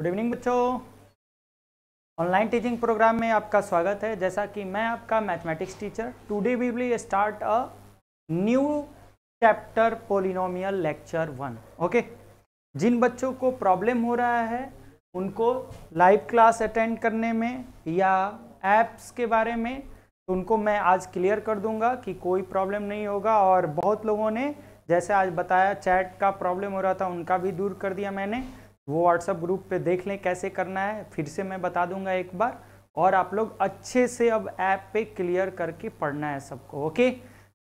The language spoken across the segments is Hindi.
गुड इवनिंग बच्चों ऑनलाइन टीचिंग प्रोग्राम में आपका स्वागत है जैसा कि मैं आपका mathematics teacher today we will start a new chapter polynomial lecture one okay जिन बच्चों को प्रॉब्लम हो रहा है उनको लाइव क्लास अटेंड करने में या एप्स के बारे में तो उनको मैं आज क्लियर कर दूंगा कि कोई प्रॉब्लम नहीं होगा और बहुत लोगों ने जैसे आज बताया चैट का प्रॉब्लम हो रहा था उनका भी दूर कर दिया मैंने वो व्हाट्सएप ग्रुप पे देख लें कैसे करना है फिर से मैं बता दूंगा एक बार और आप लोग अच्छे से अब ऐप पे क्लियर करके पढ़ना है सबको ओके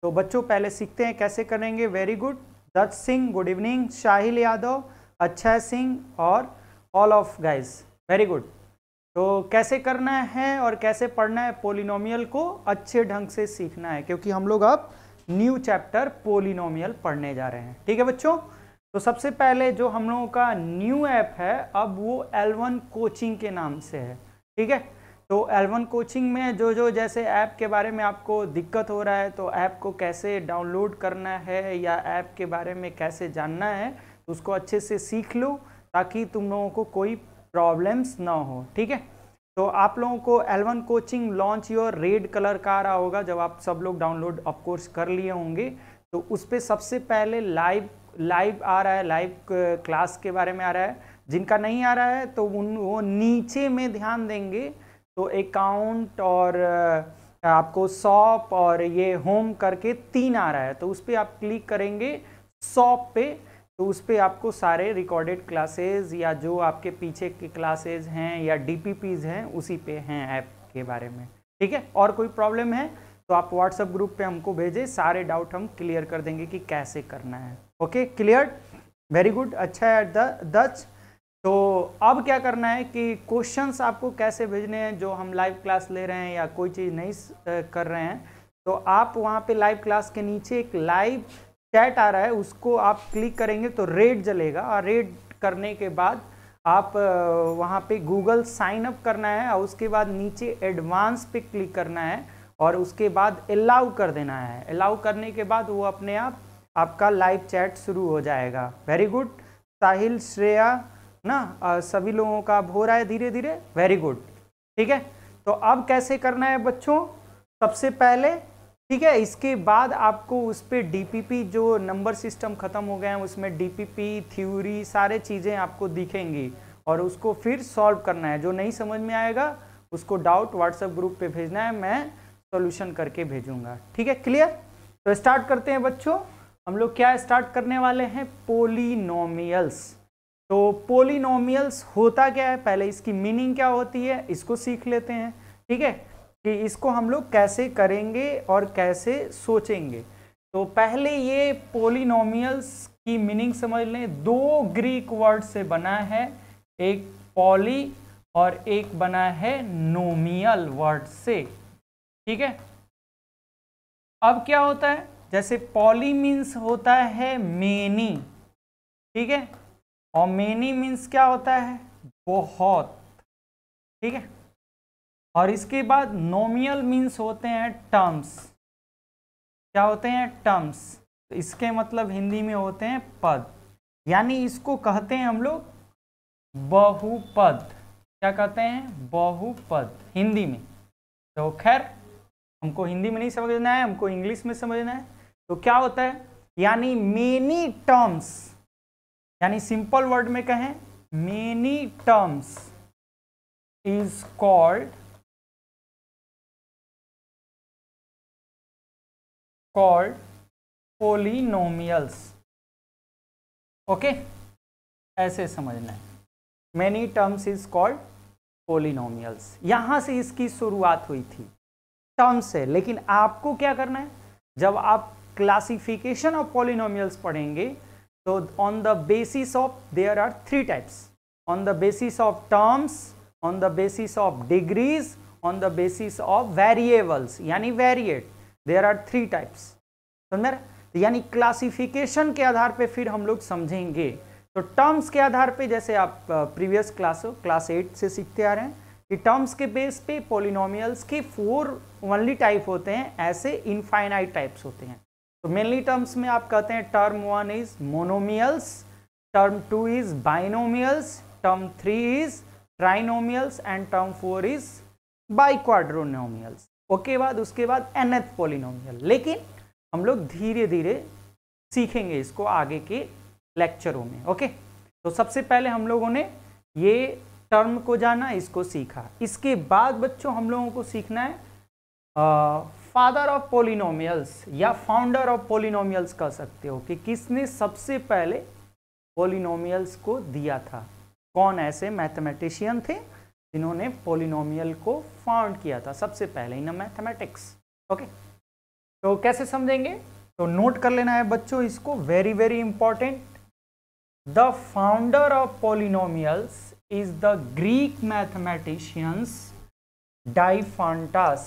तो बच्चों पहले सीखते हैं कैसे करेंगे very good Dutt Singh good evening Sahil Yadav अच्छा सिंह और all of guys very good तो कैसे करना है और कैसे पढ़ना है पोलिनोमियल को अच्छे ढंग से सीखना है क्योंकि हम लोग अब न्यू चैप्टर पोलिनोमियल पढ़ने जा रहे हैं ठीक है बच्चों तो सबसे पहले जो हम लोगों का न्यू ऐप है अब वो एलवन कोचिंग के नाम से है ठीक है तो एलवन कोचिंग में जो जो जैसे ऐप के बारे में आपको दिक्कत हो रहा है तो ऐप को कैसे डाउनलोड करना है या ऐप के बारे में कैसे जानना है तो उसको अच्छे से सीख लो ताकि तुम लोगों को कोई प्रॉब्लम्स ना हो ठीक है तो आप लोगों को L one coaching launch your red colour का आ रहा होगा जब आप सब लोग डाउनलोड ऑफकोर्स कर लिए होंगे तो उस पर सबसे पहले लाइव लाइव आ रहा है लाइव क्लास के बारे में आ रहा है जिनका नहीं आ रहा है तो उन वो नीचे में ध्यान देंगे तो अकाउंट और आपको शॉप और ये होम करके तीन आ रहा है तो उस पर आप क्लिक करेंगे शॉप पे तो उस पर आपको सारे रिकॉर्डेड क्लासेज या जो आपके पीछे के क्लासेज हैं या डी हैं उसी पे हैं ऐप के बारे में ठीक है और कोई प्रॉब्लम है तो आप व्हाट्सएप ग्रुप पे हमको भेजें सारे डाउट हम क्लियर कर देंगे कि कैसे करना है ओके क्लियर वेरी गुड अच्छा है दच तो अब क्या करना है कि क्वेश्चंस आपको कैसे भेजने हैं जो हम लाइव क्लास ले रहे हैं या कोई चीज़ नहीं कर रहे हैं तो आप वहाँ पे लाइव क्लास के नीचे एक लाइव चैट आ रहा है उसको आप क्लिक करेंगे तो रेड जलेगा और रेड करने के बाद आप वहाँ पे गूगल साइन अप करना है और उसके बाद नीचे एडवांस पे क्लिक करना है और उसके बाद अलाउ कर देना है अलाउ करने के बाद वो अपने आप आपका लाइव चैट शुरू हो जाएगा वेरी गुड साहिल श्रेया ना आ, सभी लोगों का अब हो रहा है धीरे धीरे वेरी गुड ठीक है तो अब कैसे करना है बच्चों सबसे पहले ठीक है इसके बाद आपको उस पर डी जो नंबर सिस्टम ख़त्म हो गए हैं उसमें डी थ्योरी सारे चीज़ें आपको दिखेंगी और उसको फिर सॉल्व करना है जो नहीं समझ में आएगा उसको डाउट व्हाट्सएप ग्रुप पे भेजना है मैं सॉल्यूशन करके भेजूंगा ठीक है क्लियर तो स्टार्ट करते हैं बच्चों हम लोग क्या स्टार्ट करने वाले हैं पोलिनोमियल्स तो पोलिनोमियल्स होता क्या है पहले इसकी मीनिंग क्या होती है इसको सीख लेते हैं ठीक है कि इसको हम लोग कैसे करेंगे और कैसे सोचेंगे तो पहले ये पोलिनोमियल्स की मीनिंग समझ लें दो ग्रीक वर्ड से बना है एक पॉली और एक बना है नोमियल वर्ड से ठीक है अब क्या होता है जैसे पॉली मीन्स होता है मेनी ठीक है और मेनी मीन्स क्या होता है बहुत ठीक है और इसके बाद नोमियल मीन्स होते हैं टर्म्स क्या होते हैं टर्म्स तो इसके मतलब हिंदी में होते हैं पद यानी इसको कहते हैं हम लोग बहुपद क्या कहते हैं बहुपद हिंदी में तो खैर हमको हिंदी में नहीं समझना है हमको इंग्लिश में समझना है तो क्या होता है यानी मेनी टर्म्स यानी सिंपल वर्ड में कहें many terms is called called polynomials okay ऐसे समझना है many terms is called polynomials यहां से इसकी शुरुआत हुई थी टर्म्स से लेकिन आपको क्या करना है जब आप क्लासिफिकेशन ऑफ पॉलिनोमियल्स पढ़ेंगे तो on the basis of there are three types on the basis of terms on the basis of degrees on the basis of variables यानी variate there are three types समझ यानी क्लासिफिकेशन के आधार पे फिर हम लोग समझेंगे तो टर्म्स के आधार पे जैसे आप प्रीवियस क्लास क्लास एट से सीखते आ रहे हैं कि टर्म्स के बेस पे पोलिनोमियल्स के फोर ओनली टाइप होते हैं ऐसे इनफाइनाइट टाइप्स होते हैं तो मेनली टर्म्स में आप कहते हैं term one is monomials term two is binomials term three is trinomials and term four is biquadronomials okay बाद उसके बाद एनएथ पोलिनोमियल लेकिन हम लोग धीरे धीरे सीखेंगे इसको आगे के लेक्चरों में ओके तो सबसे पहले हम लोगों ने ये टर्म को जाना इसको सीखा इसके बाद बच्चों हम लोगों को सीखना है फादर ऑफ पोलिनोमियल्स या फाउंडर ऑफ पोलिनोमियल्स कह सकते हो कि किसने सबसे पहले पोलिनोमियल्स को दिया था कौन ऐसे मैथमेटिशियन थे जिन्होंने पोलिनोमियल को फाउंड किया था सबसे पहले इन मैथमेटिक्स ओके तो कैसे समझेंगे तो नोट कर लेना है बच्चों इसको very very important the founder of polynomials is the Greek mathematicians Diophantus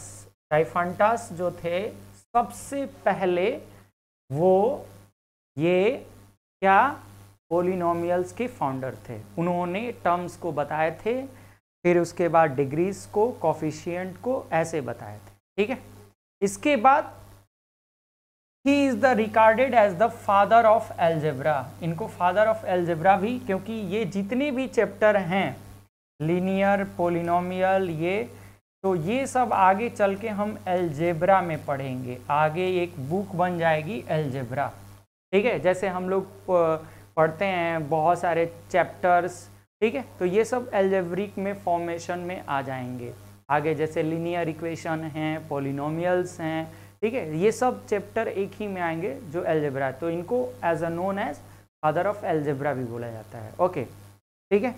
Diophantus जो थे सबसे पहले वो ये क्या पोलिनोमियल्स के फाउंडर थे उन्होंने टर्म्स को बताए थे फिर उसके बाद डिग्रीज को कॉफिशियंट को ऐसे बताए थे ठीक है इसके बाद ही is the recorded as the father of algebra इनको फादर ऑफ एल्जेब्रा भी क्योंकि ये जितने भी चैप्टर हैं लीनियर पोलिनोमियल ये तो ये सब आगे चल के हम एलजेब्रा में पढ़ेंगे आगे एक बुक बन जाएगी एलजेब्रा ठीक है जैसे हम लोग पढ़ते हैं बहुत सारे चैप्टर्स ठीक है तो ये सब एलजेब्रिक में फॉर्मेशन में आ जाएंगे आगे जैसे लिनियर इक्वेशन हैं पोलिनोमियल्स हैं ठीक है ये सब चैप्टर एक ही में आएंगे जो एलजेब्रा तो इनको as a known as father of algebra भी बोला जाता है ओके ठीक है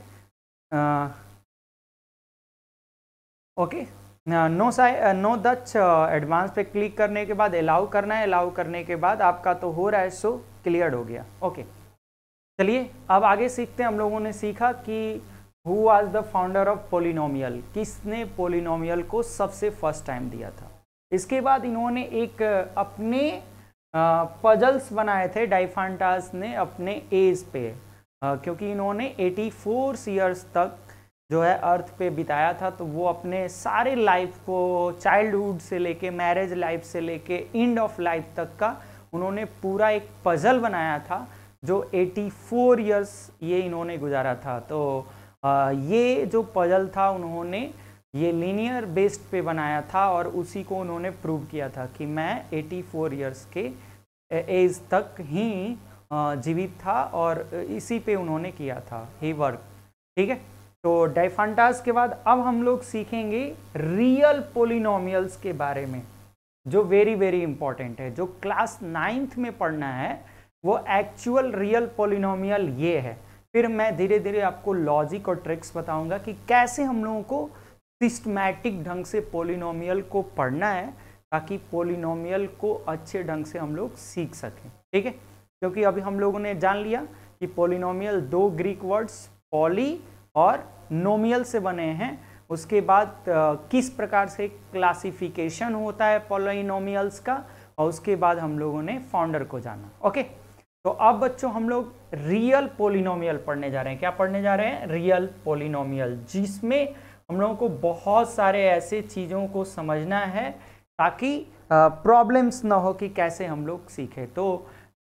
ओके नो साइ नो दच एडवांस पे क्लिक करने के बाद अलाउ करना है अलाउ करने के बाद आपका तो हो रहा है सो क्लियर हो गया ओके okay. चलिए अब आगे सीखते हैं हम लोगों ने सीखा कि हु आज द फाउंडर ऑफ पोलिनोमियल किसने पोलिनोमियल को सबसे फर्स्ट टाइम दिया था इसके बाद इन्होंने एक uh, अपने पजल्स uh, बनाए थे डाइफांटास ने अपने एज पे uh, क्योंकि इन्होंने 84 फोर्स ईयर्स तक जो है अर्थ पे बिताया था तो वो अपने सारे लाइफ को चाइल्डहुड से लेके मैरिज लाइफ से लेके एंड ऑफ लाइफ तक का उन्होंने पूरा एक पज़ल बनाया था जो 84 फोर ईयर्स ये इन्होंने गुजारा था तो आ, ये जो पज़ल था उन्होंने ये लीनियर बेस्ड पे बनाया था और उसी को उन्होंने प्रूव किया था कि मैं 84 फोर ईयर्स के एज तक ही जीवित था और इसी पे उन्होंने किया था ही वर्क ठीक है तो डाइफांटास के बाद अब हम लोग सीखेंगे रियल पोलिनोमियल्स के बारे में जो वेरी वेरी इंपॉर्टेंट है जो क्लास नाइन्थ में पढ़ना है वो एक्चुअल रियल पोलिनोमियल ये है फिर मैं धीरे धीरे आपको लॉजिक और ट्रिक्स बताऊंगा कि कैसे हम लोगों को सिस्टमैटिक ढंग से पोलिनोमियल को पढ़ना है ताकि पोलिनोमियल को अच्छे ढंग से हम लोग सीख सकें ठीक है क्योंकि अभी हम लोगों ने जान लिया कि पोलिनोमियल दो ग्रीक वर्ड्स पॉली और नोमियल से बने हैं उसके बाद किस प्रकार से क्लासिफिकेशन होता है पोलिनोमियल्स का और उसके बाद हम लोगों ने फाउंडर को जाना ओके तो अब बच्चों हम लोग रियल पोलिनोमियल पढ़ने जा रहे हैं क्या पढ़ने जा रहे हैं रियल पोलिनोमियल जिसमें हम लोगों को बहुत सारे ऐसे चीज़ों को समझना है ताकि प्रॉब्लम्स ना हो कि कैसे हम लोग सीखें तो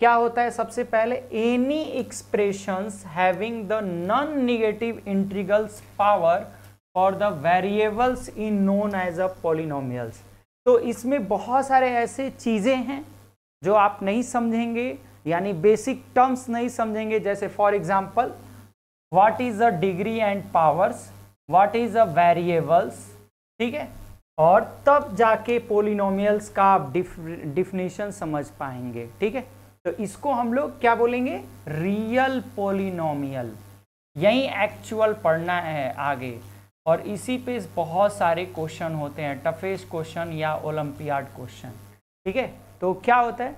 क्या होता है सबसे पहले any expressions having the non negative integrals power for the variables in known as a polynomials तो इसमें बहुत सारे ऐसे चीज़ें हैं जो आप नहीं समझेंगे यानी बेसिक टर्म्स नहीं समझेंगे जैसे for example what is a degree and powers what is a variables ठीक है और तब जाके पोलिनोमियल्स का आप डिफिनेशन समझ पाएंगे ठीक है तो इसको हम लोग क्या बोलेंगे रियल पोलिनोमियल यही एक्चुअल पढ़ना है आगे और इसी पे बहुत सारे क्वेश्चन होते हैं टफेस्ट क्वेश्चन या ओलंपियाड क्वेश्चन ठीक है तो क्या होता है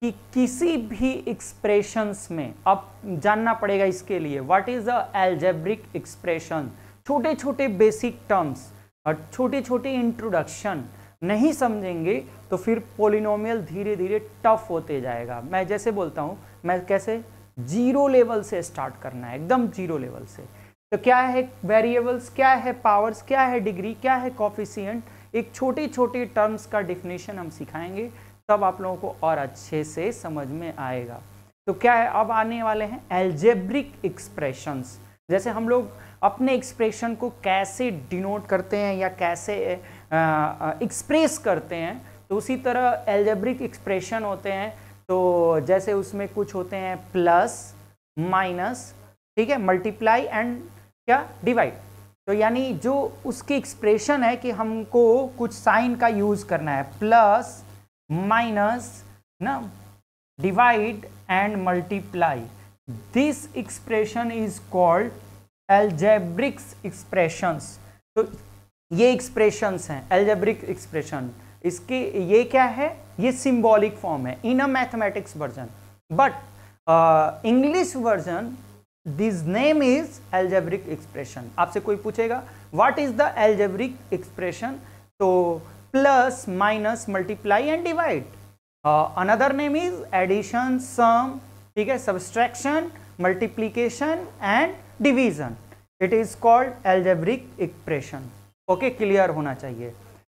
कि किसी भी एक्सप्रेशंस में अब जानना पड़ेगा इसके लिए what is the algebraic expression छोटे छोटे बेसिक टर्म्स और छोटे छोटे इंट्रोडक्शन नहीं समझेंगे तो फिर पोलिनोमियल धीरे धीरे टफ होते जाएगा मैं जैसे बोलता हूँ मैं कैसे जीरो लेवल से स्टार्ट करना है एकदम जीरो लेवल से तो क्या है वेरिएबल्स क्या है पावर्स क्या है डिग्री क्या है कॉफिशियंट एक छोटे छोटे टर्म्स का डिफिनेशन हम सिखाएंगे तब आप लोगों को और अच्छे से समझ में आएगा तो क्या है अब आने वाले हैं एल्जेब्रिक एक्सप्रेशंस जैसे हम लोग अपने एक्सप्रेशन को कैसे डिनोट करते हैं या कैसे एक्सप्रेस करते हैं तो उसी तरह एल्जेब्रिक एक्सप्रेशन होते हैं तो जैसे उसमें कुछ होते हैं प्लस माइनस ठीक है मल्टीप्लाई एंड क्या डिवाइड तो यानी जो उसकी एक्सप्रेशन है कि हमको कुछ साइन का यूज़ करना है प्लस माइनस ना divide and multiply this expression is called algebraics expressions तो ये एक्सप्रेशंस हैं एल्जेब्रिक एक्सप्रेशन इसकी ये क्या है ये सिंबॉलिक फॉर्म है in a mathematics version but English version this name is algebraic expression आपसे कोई पूछेगा what is the algebraic expression तो plus minus multiply and divide another name is addition sum ठीक है subtraction multiplication and division it is called algebraic expression okay okay, clear होना चाहिए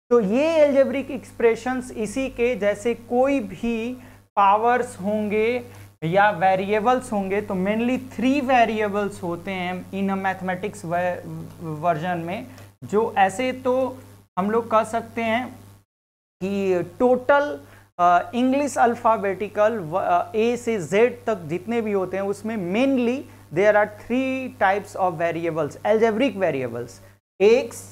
तो ये एल्जेब्रिक एक्सप्रेशंस इसी के जैसे कोई भी पावर्स होंगे या वेरिएबल्स होंगे तो मेनली थ्री वेरिएबल्स होते हैं इन मैथमेटिक्स वर्जन में जो ऐसे तो हम लोग कह सकते हैं कि टोटल इंग्लिश अल्फ़ाबेटिकल ए से जेड तक जितने भी होते हैं उसमें mainly there are three types of variables algebraic variables X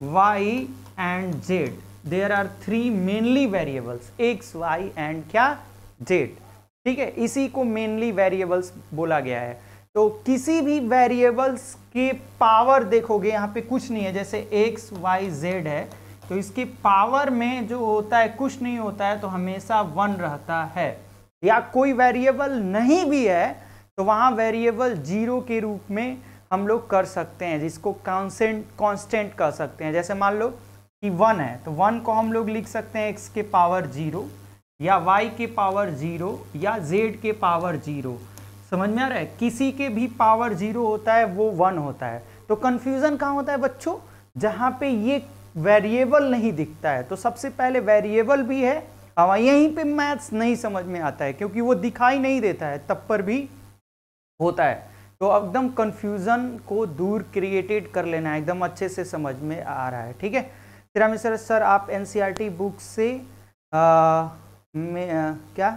y and z there are three mainly variables x y and क्या z ठीक है इसी को mainly variables बोला गया है तो किसी भी variables के power देखोगे यहाँ पे कुछ नहीं है जैसे x y z है तो इसके पावर में जो होता है कुछ नहीं होता है तो हमेशा वन रहता है या कोई वेरिएबल नहीं भी है तो वहाँ वेरिएबल जीरो के रूप में हम लोग कर सकते हैं जिसको कॉन्सेंट कॉन्स्टेंट कर सकते हैं जैसे मान लो कि वन है तो वन को हम लोग लिख सकते हैं एक्स के पावर जीरो या वाई के पावर जीरो या जेड के पावर जीरो समझ में आ रहा है किसी के भी पावर जीरो होता है वो वन होता है तो कन्फ्यूज़न कहाँ होता है बच्चों जहाँ पे ये वेरिएबल नहीं दिखता है तो सबसे पहले वेरिएबल भी है और यहीं पे मैथ्स नहीं समझ में आता है क्योंकि वो दिखाई नहीं देता है तब पर भी होता है तो एकदम कन्फ्यूज़न को दूर क्रिएटेड कर लेना है एकदम अच्छे से समझ में आ रहा है ठीक है तिरामेश्वर सर आप एन बुक e से आ, में, आ, क्या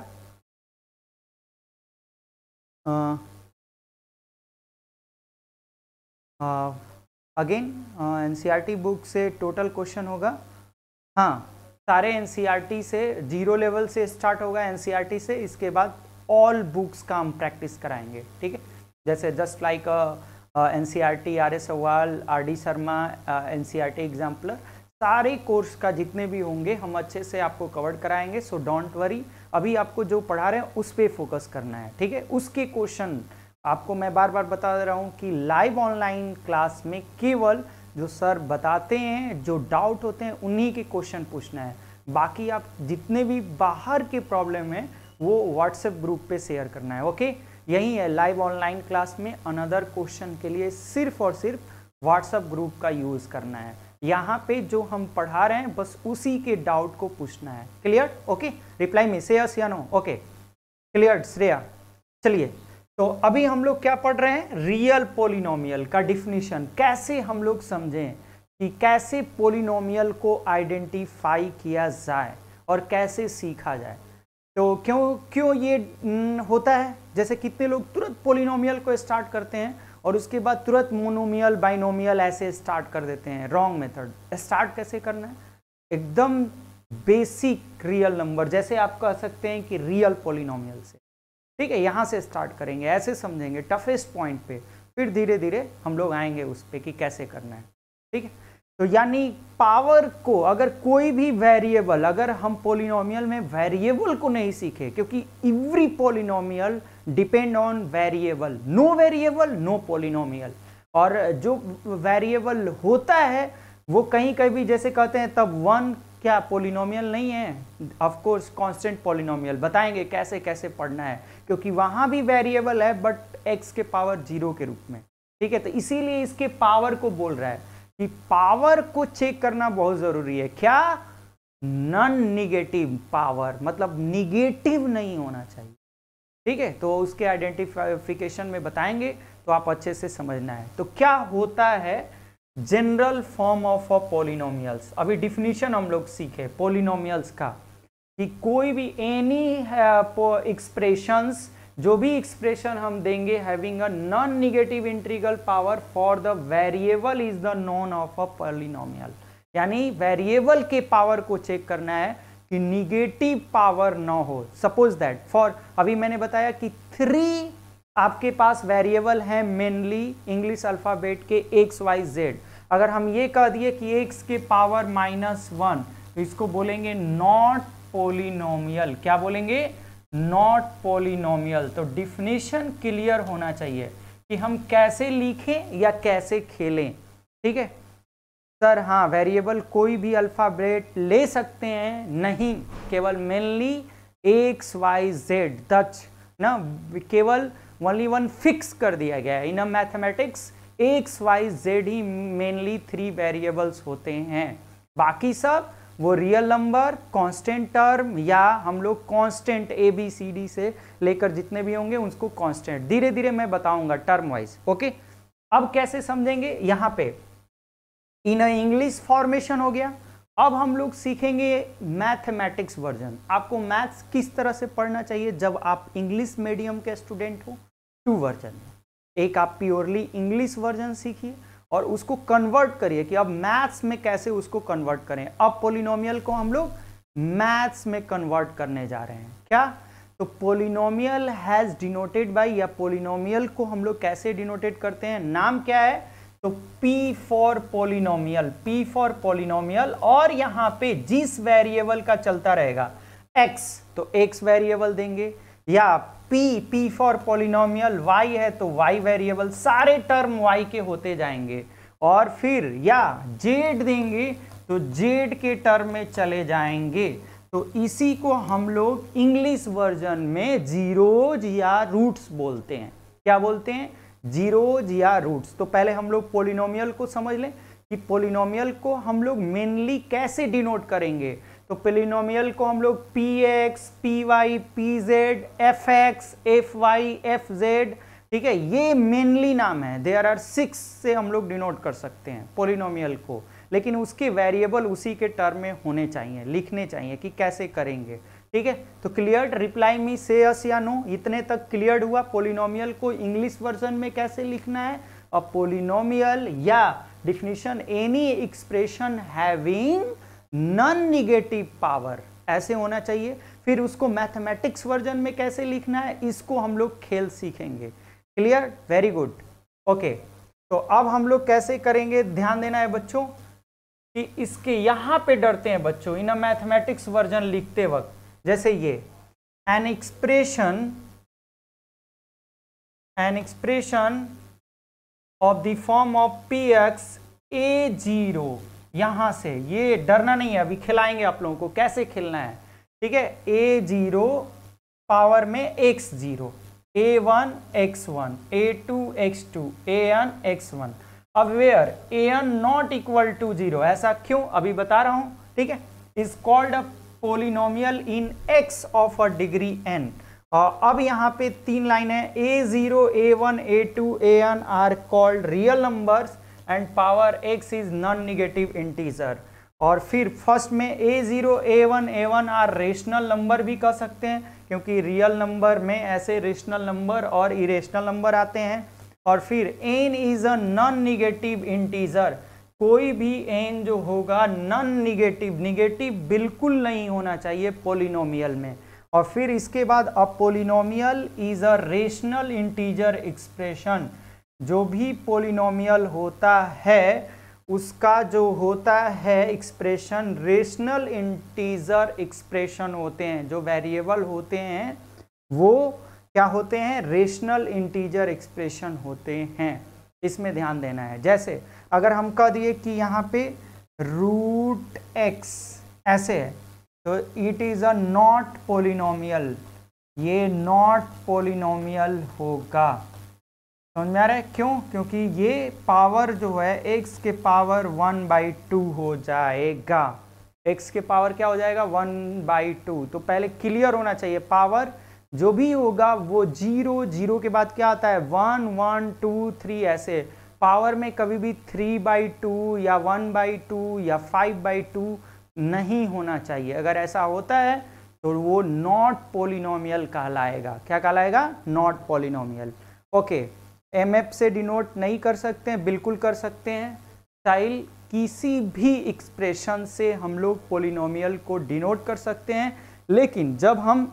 अगेन एन बुक से टोटल क्वेश्चन होगा हाँ सारे एन e से जीरो लेवल से स्टार्ट होगा एन e से इसके बाद ऑल बुक्स का हम प्रैक्टिस कराएंगे ठीक है जैसे just like N C R T R S Agarwal R D Sharma N C R T exemplar सारे कोर्स का जितने भी होंगे हम अच्छे से आपको कवर कराएंगे सो डोंट वरी अभी आपको जो पढ़ा रहे हैं उस पर फोकस करना है ठीक है उसके क्वेश्चन आपको मैं बार बार बता रहा हूँ कि लाइव ऑनलाइन क्लास में केवल जो सर बताते हैं जो डाउट होते हैं उन्हीं के क्वेश्चन पूछना है बाकी आप जितने भी बाहर के प्रॉब्लम हैं वो व्हाट्सएप ग्रुप पे शेयर करना है ओके यही है लाइव ऑनलाइन क्लास में अनदर क्वेश्चन के लिए सिर्फ और सिर्फ व्हाट्सअप ग्रुप का यूज़ करना है यहाँ पे जो हम पढ़ा रहे हैं बस उसी के डाउट को पूछना है क्लियर ओके रिप्लाई में श्रेयस या नो ओके क्लियर श्रेया चलिए तो अभी हम लोग क्या पढ़ रहे हैं रियल पोलिनोमियल का डिफिनेशन कैसे हम लोग समझें कि कैसे पोलिनोमियल को आइडेंटिफाई किया जाए और कैसे सीखा जाए तो क्यों क्यों ये न, होता है जैसे कितने लोग तुरंत पोलिनोमियल को स्टार्ट करते हैं और उसके बाद तुरंत मोनोमियल बाइनोमियल ऐसे स्टार्ट कर देते हैं रॉन्ग मेथड स्टार्ट कैसे करना है एकदम बेसिक रियल नंबर जैसे आप कह सकते हैं कि रियल पोलिनोमियल से ठीक है यहाँ से स्टार्ट करेंगे ऐसे समझेंगे टफेस्ट पॉइंट पे फिर धीरे धीरे हम लोग आएंगे उस पर कि कैसे करना है ठीक है तो यानी पावर को अगर कोई भी वेरिएबल अगर हम पोलिनोमियल में वेरिएबल को नहीं सीखे क्योंकि every polynomial depend on variable no variable no polynomial और जो वेरिएबल होता है वो कहीं कहीं भी जैसे कहते हैं तब वन क्या पोलिनोमियल नहीं है ऑफ कोर्स कांस्टेंट पोलिनोमियल बताएंगे कैसे कैसे पढ़ना है क्योंकि वहां भी वेरिएबल है बट एक्स के पावर जीरो के रूप में ठीक है तो इसीलिए इसके पावर को बोल रहा है कि पावर को चेक करना बहुत जरूरी है क्या नॉन निगेटिव पावर मतलब निगेटिव नहीं होना चाहिए ठीक है तो उसके आइडेंटिफिकेशन में बताएंगे तो आप अच्छे से समझना है तो क्या होता है general form of a polynomials अभी डिफिनीशन हम लोग सीखे पोलिनोमियल्स का कि कोई भी एनी एक्सप्रेशंस uh, जो भी एक्सप्रेशन हम देंगे having a non negative integral power for the variable is the none of a polynomial यानी वेरिएबल के पावर को चेक करना है कि निगेटिव पावर ना हो सपोज दैट फॉर अभी मैंने बताया कि थ्री आपके पास वेरिएबल है मेनली इंग्लिश अल्फ़ाबेट के एक्स वाई जेड अगर हम ये कह दिए कि एक्स के पावर माइनस वन तो इसको बोलेंगे नॉट पोलिनोमियल क्या बोलेंगे नॉट पोलिनोमियल तो डिफिनेशन क्लियर होना चाहिए कि हम कैसे लिखें या कैसे खेलें ठीक है सर हाँ वेरिएबल कोई भी अल्फ़ाबेट ले सकते हैं नहीं केवल मेनली एक्स वाई जेड दच ना केवल ओनली वन फिक्स कर दिया गया है in mathematics x Y z ही मेनली थ्री वेरिएबल्स होते हैं बाकी सब वो रियल नंबर कांस्टेंट टर्म या हम लोग constant a b c d से लेकर जितने भी होंगे उसको कांस्टेंट धीरे धीरे मैं बताऊंगा टर्म वाइज ओके अब कैसे समझेंगे यहां पे इन इंग्लिश फॉर्मेशन हो गया अब हम लोग सीखेंगे मैथमेटिक्स वर्जन आपको मैथ्स किस तरह से पढ़ना चाहिए जब आप इंग्लिश मीडियम के स्टूडेंट हो टू वर्जन एक आप प्योरली इंग्लिश वर्जन सीखिए और उसको कन्वर्ट करिए कि अब मैथ्स में कैसे उसको कन्वर्ट करें अब पोलिनोमियल को हम लोग मैथ्स में कन्वर्ट करने जा रहे हैं क्या तो पोलिनोमियल हैज़ डिनोटेड बाई या पोलिनोमियल को हम लोग कैसे डिनोटेट करते हैं नाम क्या है तो P for polynomial P for polynomial और यहां पे जिस वेरिएबल का चलता रहेगा X तो X वेरिएबल देंगे या p p for polynomial y है तो y वेरिएबल सारे टर्म y के होते जाएंगे और फिर या जेड देंगे तो जेड के टर्म में चले जाएंगे तो इसी को हम लोग इंग्लिश वर्जन में जीरोज या रूट्स बोलते हैं क्या बोलते हैं जीरोज या रूट्स तो पहले हम लोग पोलिनोमियल को समझ लें कि पोलिनोमियल को हम लोग मेनली कैसे डिनोट करेंगे तो पेलिनोमियल को हम लोग p x p y p z f x f y f z ठीक है ये मेनली नाम है देयर आर सिक्स से हम लोग डिनोट कर सकते हैं पोलिनोमियल को लेकिन उसके वेरिएबल उसी के टर्म में होने चाहिए लिखने चाहिए कि कैसे करेंगे ठीक है तो क्लियर रिप्लाई मी से अस या नो इतने तक क्लियर हुआ पोलिनोमियल को इंग्लिश वर्जन में कैसे लिखना है अ पोलिनोमियल या definition any expression having non negative power ऐसे होना चाहिए फिर उसको मैथमेटिक्स वर्जन में कैसे लिखना है इसको हम लोग खेल सीखेंगे क्लियर वेरी गुड ओके तो अब हम लोग कैसे करेंगे ध्यान देना है बच्चों कि इसके यहां पे डरते हैं बच्चों इन मैथमेटिक्स वर्जन लिखते वक्त जैसे ये an expression an expression of the form of p x a zero यहां से ये डरना नहीं है अभी खिलाएंगे आप लोगों को कैसे खिलना है ठीक है ए जीरो पावर में x zero a one x one a two x two a n x one अब where a n not equal to zero ऐसा क्यों अभी बता रहा हूं ठीक है is called a polynomial in x of a degree n अब यहाँ पे तीन लाइन है a zero a one a two a n are called real numbers and power x is non negative integer और फिर फर्स्ट में a zero a one a one are rational number भी कह सकते हैं क्योंकि रियल नंबर में ऐसे रेशनल नंबर और इरेशनल नंबर आते हैं और फिर n is a non negative integer कोई भी एन जो होगा नॉन निगेटिव निगेटिव बिल्कुल नहीं होना चाहिए पोलिनोमियल में और फिर इसके बाद a polynomial is a rational integer expression जो भी पोलिनोमियल होता है उसका जो होता है एक्सप्रेशन रेशनल इंटीजर एक्सप्रेशन होते हैं जो वेरिएबल होते हैं वो क्या होते हैं रेशनल इंटीजर एक्सप्रेशन होते हैं इसमें ध्यान देना है जैसे अगर हम कह दिए कि यहाँ पे रूट एक्स ऐसे है तो it is a not polynomial ये नॉट पोलिनोमियल होगा समझ में आ रहा है क्यों क्योंकि ये पावर जो है x के पावर वन बाई टू हो जाएगा x के पावर क्या हो जाएगा वन बाई टू तो पहले क्लियर होना चाहिए पावर जो भी होगा वो जीरो जीरो के बाद क्या आता है वन वन टू थ्री ऐसे पावर में कभी भी थ्री बाई टू या वन बाई टू या फाइव बाई टू नहीं होना चाहिए अगर ऐसा होता है तो वो नॉट पोलिनोमियल कहलाएगा क्या कहलाएगा not polynomial okay m f से डिनोट नहीं कर सकते हैं बिल्कुल कर सकते हैं साइल किसी भी एक्सप्रेशन से हम लोग पोलिनोमियल को डिनोट कर सकते हैं लेकिन जब हम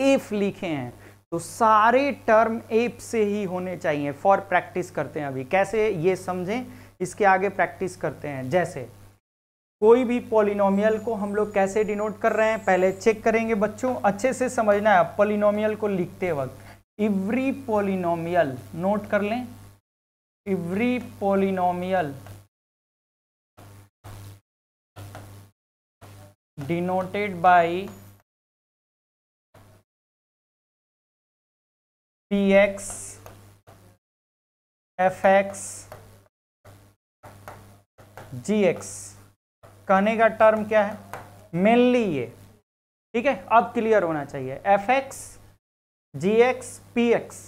एफ लिखे हैं तो सारे टर्म एफ से ही होने चाहिए फॉर प्रैक्टिस करते हैं अभी कैसे ये समझें इसके आगे प्रैक्टिस करते हैं जैसे कोई भी पोलिनोमियल को हम लोग कैसे डिनोट कर रहे हैं पहले चेक करेंगे बच्चों अच्छे से समझना है पोलिनोमियल को लिखते वक्त एवरी पोलिनोमियल नोट कर लें every polynomial denoted p x f x g x कहने का टर्म क्या है मेनली ये ठीक है अब क्लियर होना चाहिए f x g x p x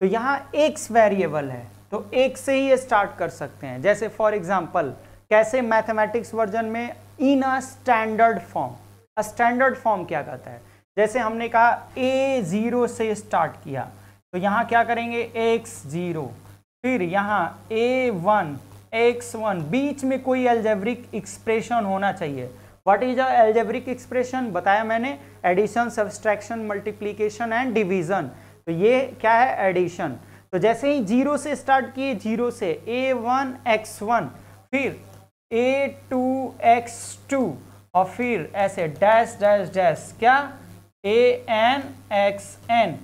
तो यहाँ एक्स वेरिएबल है तो एक से ही ये स्टार्ट कर सकते हैं जैसे फॉर एग्जाम्पल कैसे मैथमेटिक्स वर्जन में in a standard form a standard form क्या कहता है जैसे हमने कहा ए ज़ीरो से स्टार्ट किया तो यहाँ क्या करेंगे एक्स ज़ीरो फिर यहाँ ए वन एक्स वन बीच में कोई एल्जेब्रिक एक्सप्रेशन होना चाहिए व्हाट इज अ एक्सप्रेशन बताया मैंने addition subtraction multiplication and division तो ये क्या है एडिशन तो जैसे ही जीरो से स्टार्ट किए जीरो से ए वन एक्स वन फिर ए टू एक्स टू और फिर ऐसे डैश डैश डैश क्या ए एन एक्स एन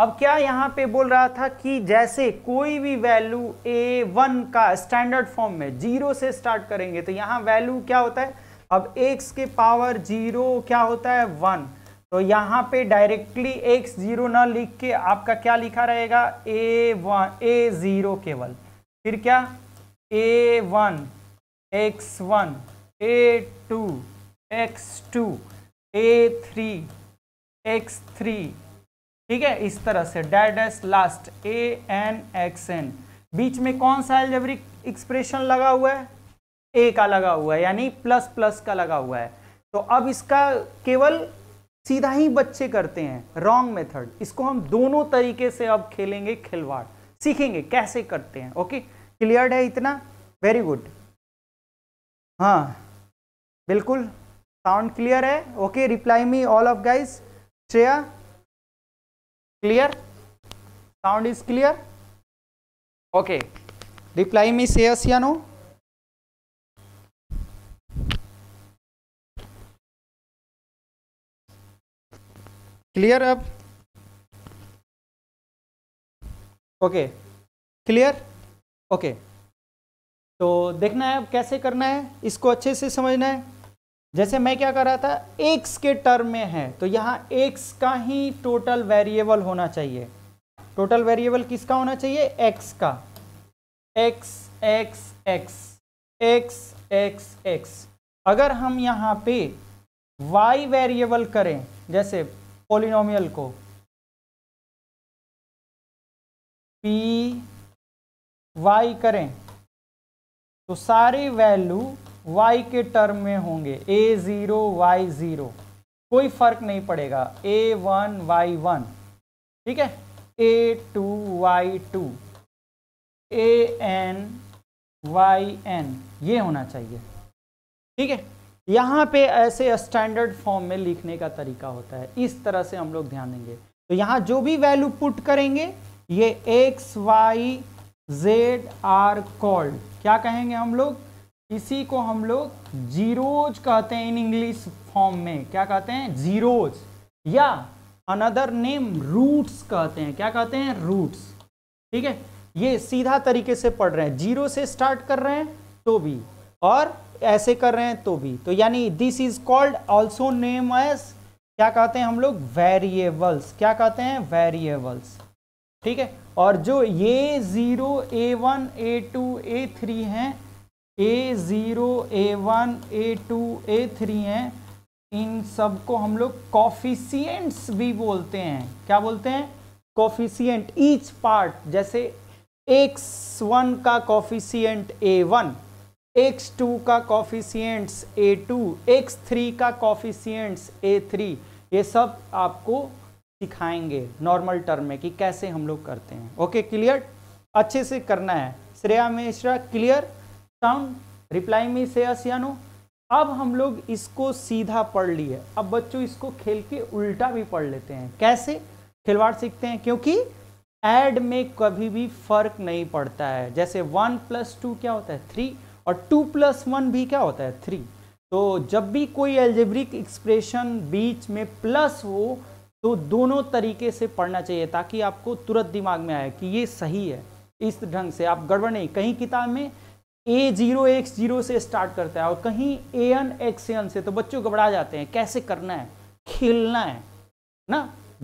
अब क्या यहाँ पे बोल रहा था कि जैसे कोई भी वैल्यू ए वन का स्टैंडर्ड फॉर्म में जीरो से स्टार्ट करेंगे तो यहाँ वैल्यू क्या होता है अब x के पावर जीरो क्या होता है वन तो यहाँ पे डायरेक्टली x जीरो ना लिख के आपका क्या लिखा रहेगा ए वन ए जीरो केवल फिर क्या a one x one a two x two a three x three ठीक है इस तरह से डेड एस last a n x n बीच में कौन सा एल्जेब्रिक एक्सप्रेशन लगा हुआ है ए का लगा हुआ है यानी प्लस प्लस का लगा हुआ है तो अब इसका केवल सीधा ही बच्चे करते हैं रॉन्ग मेथड इसको हम दोनों तरीके से अब खेलेंगे खिलवाड़ सीखेंगे कैसे करते हैं ओके क्लियर है इतना वेरी गुड हाँ बिल्कुल साउंड क्लियर है okay reply me all of guys Shreya clear sound is clear okay reply me Shreyas no clear अब ओके क्लियर ओके तो देखना है अब कैसे करना है इसको अच्छे से समझना है जैसे मैं क्या कर रहा था एक्स के टर्म में है तो यहाँ एक्स का ही टोटल वेरिएबल होना चाहिए टोटल वेरिएबल किसका होना चाहिए एक्स का x x x x x x अगर हम यहाँ पे वाई वेरिएबल करें जैसे पोलिनोमियल को पी वाई करें तो सारे वैल्यू वाई के टर्म में होंगे ए ज़ीरो वाई ज़ीरो कोई फर्क नहीं पड़ेगा ए वन वाई वन ठीक है a two y two a n y n ये होना चाहिए ठीक है यहाँ पे ऐसे स्टैंडर्ड फॉर्म में लिखने का तरीका होता है इस तरह से हम लोग ध्यान देंगे तो यहाँ जो भी वैल्यू पुट करेंगे ये x Y Z are called क्या कहेंगे हम लोग इसी को हम लोग जीरोज कहते हैं इन इंग्लिश फॉर्म में क्या कहते हैं जीरोज या अनदर नेम रूट्स कहते हैं क्या कहते हैं रूट्स ठीक है ये सीधा तरीके से पढ़ रहे हैं जीरो से स्टार्ट कर रहे हैं तो भी और ऐसे कर रहे हैं तो भी तो यानी this is called also name as क्या कहते हैं हम लोग वेरिएबल्स क्या कहते हैं वेरिएबल्स ठीक है और जो ये zero a one a two a three हैं a zero a one a two a three हैं इन सब को हम लोग कॉफिशियंट्स भी बोलते हैं क्या बोलते हैं कॉफिशियंट ईच पार्ट जैसे एक्स वन का coefficient a one x two का coefficients a two x three का कॉफिशियंट्स ए थ्री ये सब आपको सिखाएंगे नॉर्मल टर्म में कि कैसे हम लोग करते हैं ओके क्लियर अच्छे से करना है Shreya Mishra clear sound reply में से सियानो अब हम लोग इसको सीधा पढ़ लिए अब बच्चों इसको खेल के उल्टा भी पढ़ लेते हैं कैसे खिलवाड़ सीखते हैं क्योंकि एड में कभी भी फर्क नहीं पड़ता है जैसे वन प्लस टू क्या होता है थ्री और टू प्लस वन भी क्या होता है थ्री तो जब भी कोई एल्जेब्रिक एक्सप्रेशन बीच में प्लस हो तो दोनों तरीके से पढ़ना चाहिए ताकि आपको तुरंत दिमाग में आए कि ये सही है इस ढंग से आप गड़बड़ नहीं कहीं किताब में ए जीरो एक्स जीरो से स्टार्ट करता है और कहीं ए एन एक्स एन से तो बच्चों घबरा जाते हैं कैसे करना है खेलना है ना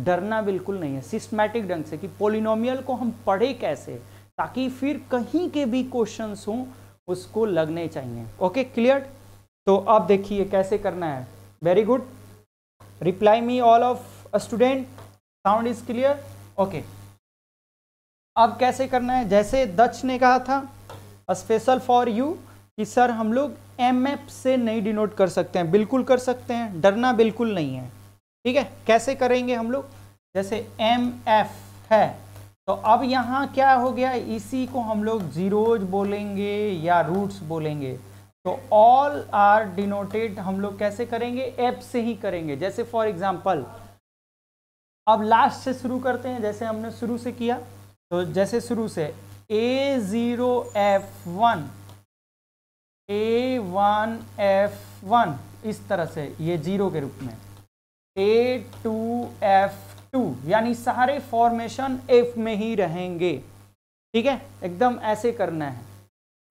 डरना बिल्कुल नहीं है सिस्टमैटिक ढंग से कि पोलिनोमियल को हम पढ़े कैसे ताकि फिर कहीं के भी क्वेश्चंस हों उसको लगने चाहिए ओके क्लियर तो अब देखिए कैसे करना है very good reply me all of student sound is clear okay अब कैसे करना है जैसे दच ने कहा था स्पेशल फॉर यू कि सर हम लोग एम एफ से नहीं डिनोट कर सकते हैं बिल्कुल कर सकते हैं डरना बिल्कुल नहीं है ठीक है कैसे करेंगे हम लोग जैसे एम एफ है तो अब यहाँ क्या हो गया इसी को हम लोग जीरोज बोलेंगे या रूट्स बोलेंगे तो ऑल आर डिनोटेड हम लोग कैसे करेंगे एप से ही करेंगे जैसे फॉर एग्जाम्पल अब लास्ट से शुरू करते हैं जैसे हमने शुरू से किया तो जैसे शुरू से a zero f one a one f one इस तरह से ये जीरो के रूप में ए टू एफ टू यानी सारे फॉर्मेशन एफ में ही रहेंगे ठीक है एकदम ऐसे करना है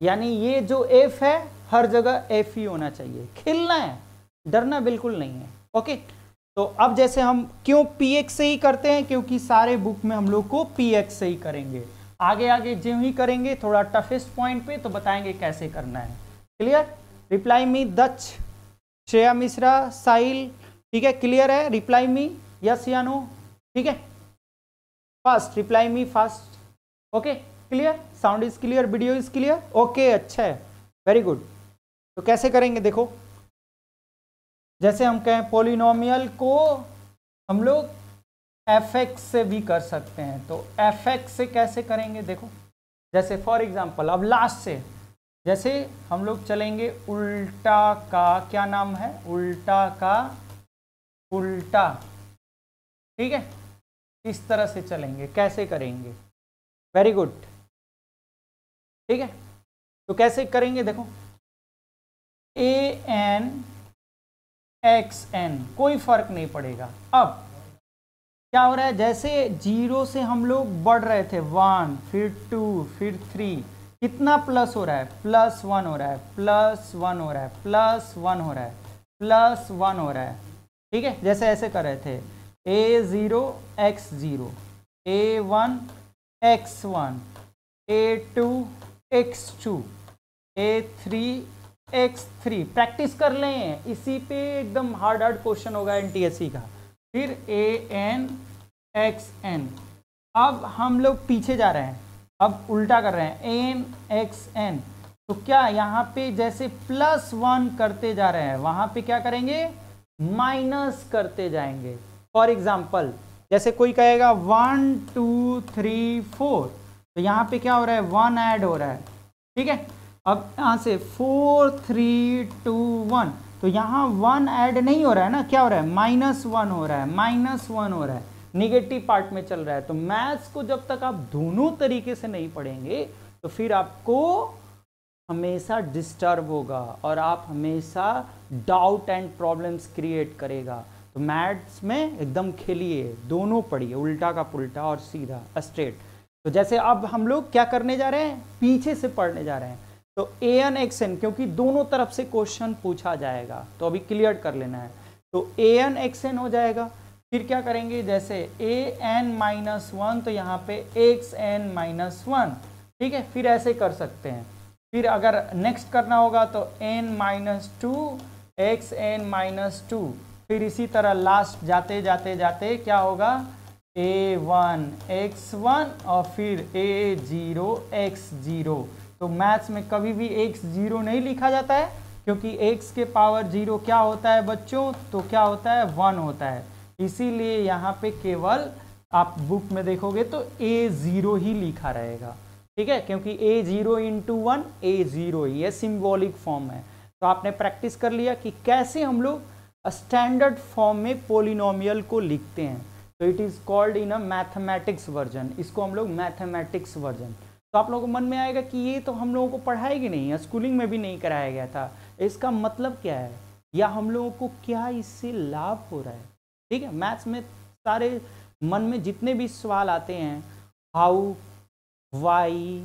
यानी ये जो एफ है हर जगह एफ ही होना चाहिए खेलना है डरना बिल्कुल नहीं है ओके तो अब जैसे हम क्यों पी एक्स से ही करते हैं क्योंकि सारे बुक में हम लोग को पी एक्स से ही करेंगे आगे आगे जो ही करेंगे थोड़ा टफेस्ट पॉइंट पे तो बताएंगे कैसे करना है क्लियर रिप्लाई मी दच श्रेया मिश्रा साहिल ठीक है क्लियर है रिप्लाई मी यस या नो ठीक है fast reply me fast okay clear sound is clear video is clear okay अच्छा है वेरी गुड तो कैसे करेंगे देखो जैसे हम कहें पोलिनोमियल को हम लोग एफ एक्स से भी कर सकते हैं तो एफ एक्स से कैसे करेंगे देखो जैसे फॉर एग्जांपल अब लास्ट से जैसे हम लोग चलेंगे उल्टा का क्या नाम है उल्टा का उल्टा ठीक है किस तरह से चलेंगे कैसे करेंगे वेरी गुड ठीक है तो कैसे करेंगे देखो ए एन एक्स एन कोई फर्क नहीं पड़ेगा अब क्या हो रहा है जैसे जीरो से हम लोग बढ़ रहे थे वन फिर टू फिर थ्री कितना प्लस हो रहा है प्लस वन हो रहा है प्लस वन हो रहा है प्लस वन हो रहा है प्लस वन हो रहा है ठीक है जैसे ऐसे कर रहे थे a zero x zero a one x one a two x two a three x three practice कर लें इसी पे एकदम हार्ड हार्ड क्वेश्चन होगा एन का फिर ए एन एक्स एन अब हम लोग पीछे जा रहे हैं अब उल्टा कर रहे हैं एन एक्स एन तो क्या यहाँ पे जैसे प्लस वन करते जा रहे हैं वहाँ पे क्या करेंगे माइनस करते जाएंगे फॉर एग्जाम्पल जैसे कोई कहेगा वन टू थ्री फोर तो यहाँ पे क्या हो रहा है वन ऐड हो रहा है ठीक है अब यहाँ से फोर थ्री टू वन तो यहाँ वन ऐड नहीं हो रहा है ना क्या हो रहा है माइनस वन हो रहा है माइनस वन हो रहा है निगेटिव पार्ट में चल रहा है तो मैथ्स को जब तक आप दोनों तरीके से नहीं पढ़ेंगे तो फिर आपको हमेशा डिस्टर्ब होगा और आप हमेशा डाउट एंड प्रॉब्लम्स क्रिएट करेगा तो मैथ्स में एकदम खेलिए दोनों पढ़िए उल्टा का पुल्टा और सीधा स्ट्रेट तो जैसे अब हम लोग क्या करने जा रहे हैं पीछे से पढ़ने जा रहे हैं तो ए एन एक्स एन क्योंकि दोनों तरफ से क्वेश्चन पूछा जाएगा तो अभी क्लियर कर लेना है तो ए एन एक्स एन हो जाएगा फिर क्या करेंगे जैसे ए एन माइनस वन तो यहाँ पे एक्स एन माइनस वन ठीक है फिर ऐसे कर सकते हैं फिर अगर नेक्स्ट करना होगा तो n minus two x n minus two फिर इसी तरह लास्ट जाते जाते जाते क्या होगा ए वन एक्स वन और फिर ए जीरो एक्स जीरो तो मैथ्स में कभी भी एक्स जीरो नहीं लिखा जाता है क्योंकि एक्स के पावर जीरो क्या होता है बच्चों तो क्या होता है वन होता है इसीलिए यहाँ पे केवल आप बुक में देखोगे तो ए ज़ीरो ही लिखा रहेगा ठीक है क्योंकि a zero into one a zero ही है सिम्बॉलिक फॉर्म है तो आपने प्रैक्टिस कर लिया कि कैसे हम लोग स्टैंडर्ड फॉर्म में पोलिनोमियल को लिखते हैं तो it is called in a mathematics version इसको हम लोग मैथमेटिक्स वर्जन तो आप लोगों को मन में आएगा कि ये तो हम लोगों को पढ़ाएगी नहीं स्कूलिंग में भी नहीं कराया गया था इसका मतलब क्या है या हम लोगों को क्या इससे लाभ हो रहा है ठीक है मैथ्स में सारे मन में जितने भी सवाल आते हैं हाउ वाई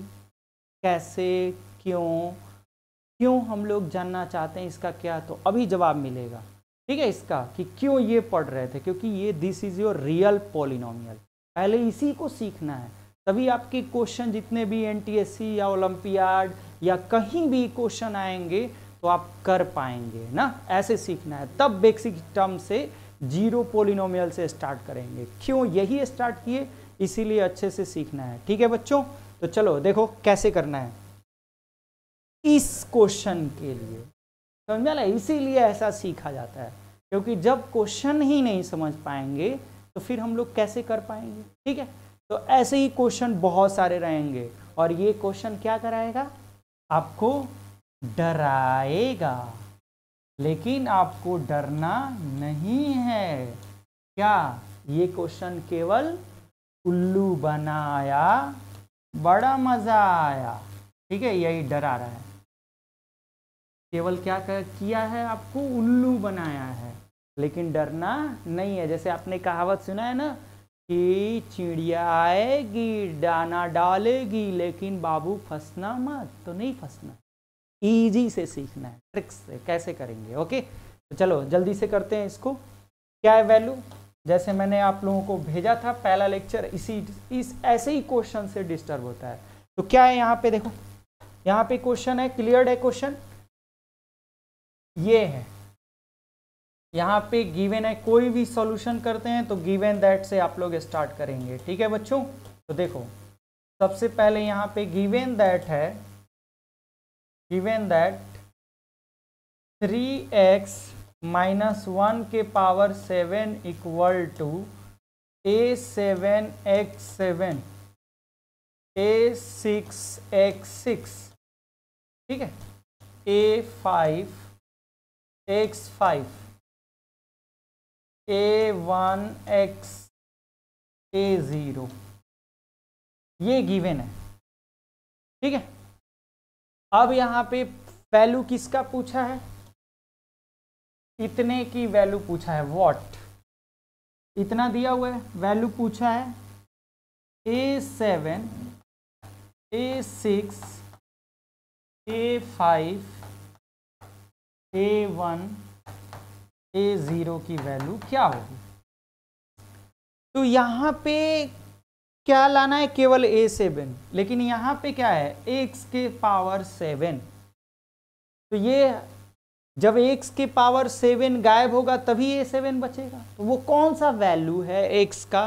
कैसे क्यों क्यों हम लोग जानना चाहते हैं इसका क्या तो अभी जवाब मिलेगा ठीक है इसका कि क्यों ये पढ़ रहे थे क्योंकि ये this is your real polynomial पहले इसी को सीखना है तभी आपके क्वेश्चन जितने भी एन या ओलंपियाड या कहीं भी क्वेश्चन आएंगे तो आप कर पाएंगे ना ऐसे सीखना है तब बेसिक टर्म से जीरो पोलिनोमियल से स्टार्ट करेंगे क्यों यही स्टार्ट किए इसीलिए अच्छे से सीखना है ठीक है बच्चों तो चलो देखो कैसे करना है इस क्वेश्चन के लिए समझ में आ इसीलिए ऐसा सीखा जाता है क्योंकि जब क्वेश्चन ही नहीं समझ पाएंगे तो फिर हम लोग कैसे कर पाएंगे ठीक है तो ऐसे ही क्वेश्चन बहुत सारे रहेंगे और ये क्वेश्चन क्या कराएगा आपको डराएगा लेकिन आपको डरना नहीं है क्या ये क्वेश्चन केवल उल्लू बनाया बड़ा मज़ा आया ठीक है यही डरा रहा है केवल क्या कर, किया है आपको उल्लू बनाया है लेकिन डरना नहीं है जैसे आपने कहावत सुना है ना कि चिड़िया आएगी दाना डालेगी लेकिन बाबू फंसना मत तो नहीं फंसना ईजी से सीखना है ट्रिक्स से कैसे करेंगे ओके तो चलो जल्दी से करते हैं इसको क्या है वैल्यू जैसे मैंने आप लोगों को भेजा था पहला लेक्चर इसी इस ऐसे ही क्वेश्चन से डिस्टर्ब होता है तो क्या है यहाँ पे देखो यहाँ पे क्वेश्चन है क्लियर है क्वेश्चन ये है यहाँ पे गिवन है कोई भी सॉल्यूशन करते हैं तो गिवन दैट से आप लोग स्टार्ट करेंगे ठीक है बच्चों तो देखो सबसे पहले यहाँ पे गिवन दैट है given that three x minus one के power seven equal to a seven x seven a six x six ठीक है a five x five one x a zero ये गिवन है ठीक है अब यहाँ पे वैल्यू किसका पूछा है इतने की वैल्यू पूछा है वॉट इतना दिया हुआ है वैल्यू पूछा है a seven a six a five a one a zero की वैल्यू क्या होगी तो यहाँ पे क्या लाना है केवल ए सेवन लेकिन यहाँ पे क्या है एक्स के पावर सेवन तो ये जब एक्स के पावर सेवन गायब होगा तभी ए सेवन बचेगा तो वो कौन सा वैल्यू है एक्स का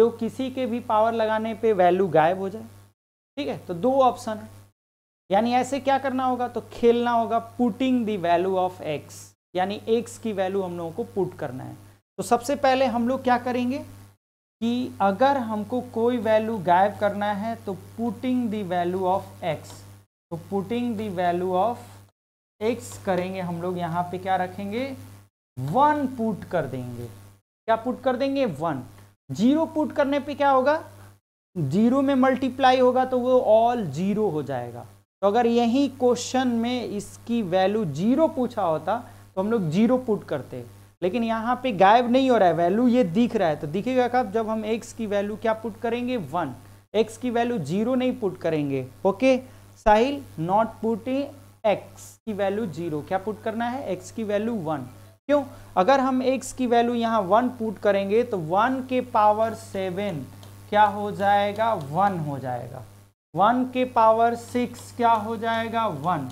जो किसी के भी पावर लगाने पे वैल्यू गायब हो जाए ठीक है तो दो ऑप्शन है यानी ऐसे क्या करना होगा तो खेलना होगा putting the value of x यानी एक्स की वैल्यू हम लोगों को पुट करना है तो सबसे पहले हम लोग क्या करेंगे कि अगर हमको कोई वैल्यू गायब करना है तो putting the value of x तो putting the value of x करेंगे हम लोग यहाँ पे क्या रखेंगे वन पुट कर देंगे क्या पुट कर देंगे वन जीरो पुट करने पे क्या होगा जीरो में मल्टीप्लाई होगा तो वो ऑल जीरो हो जाएगा तो अगर यही क्वेश्चन में इसकी वैल्यू जीरो पूछा होता तो हम लोग जीरो पुट करते लेकिन यहाँ पे गायब नहीं हो रहा है वैल्यू ये दिख रहा है तो दिखेगा कब जब हम एक्स की वैल्यू क्या पुट करेंगे वन एक्स की वैल्यू जीरो नहीं पुट करेंगे okay Sahil not put x की वैल्यू जीरो क्या पुट करना है एक्स की वैल्यू वन क्यों अगर हम एक्स की वैल्यू यहाँ वन पुट करेंगे तो वन के पावर सेवन क्या हो जाएगा वन हो जाएगा वन के पावर सिक्स क्या हो जाएगा वन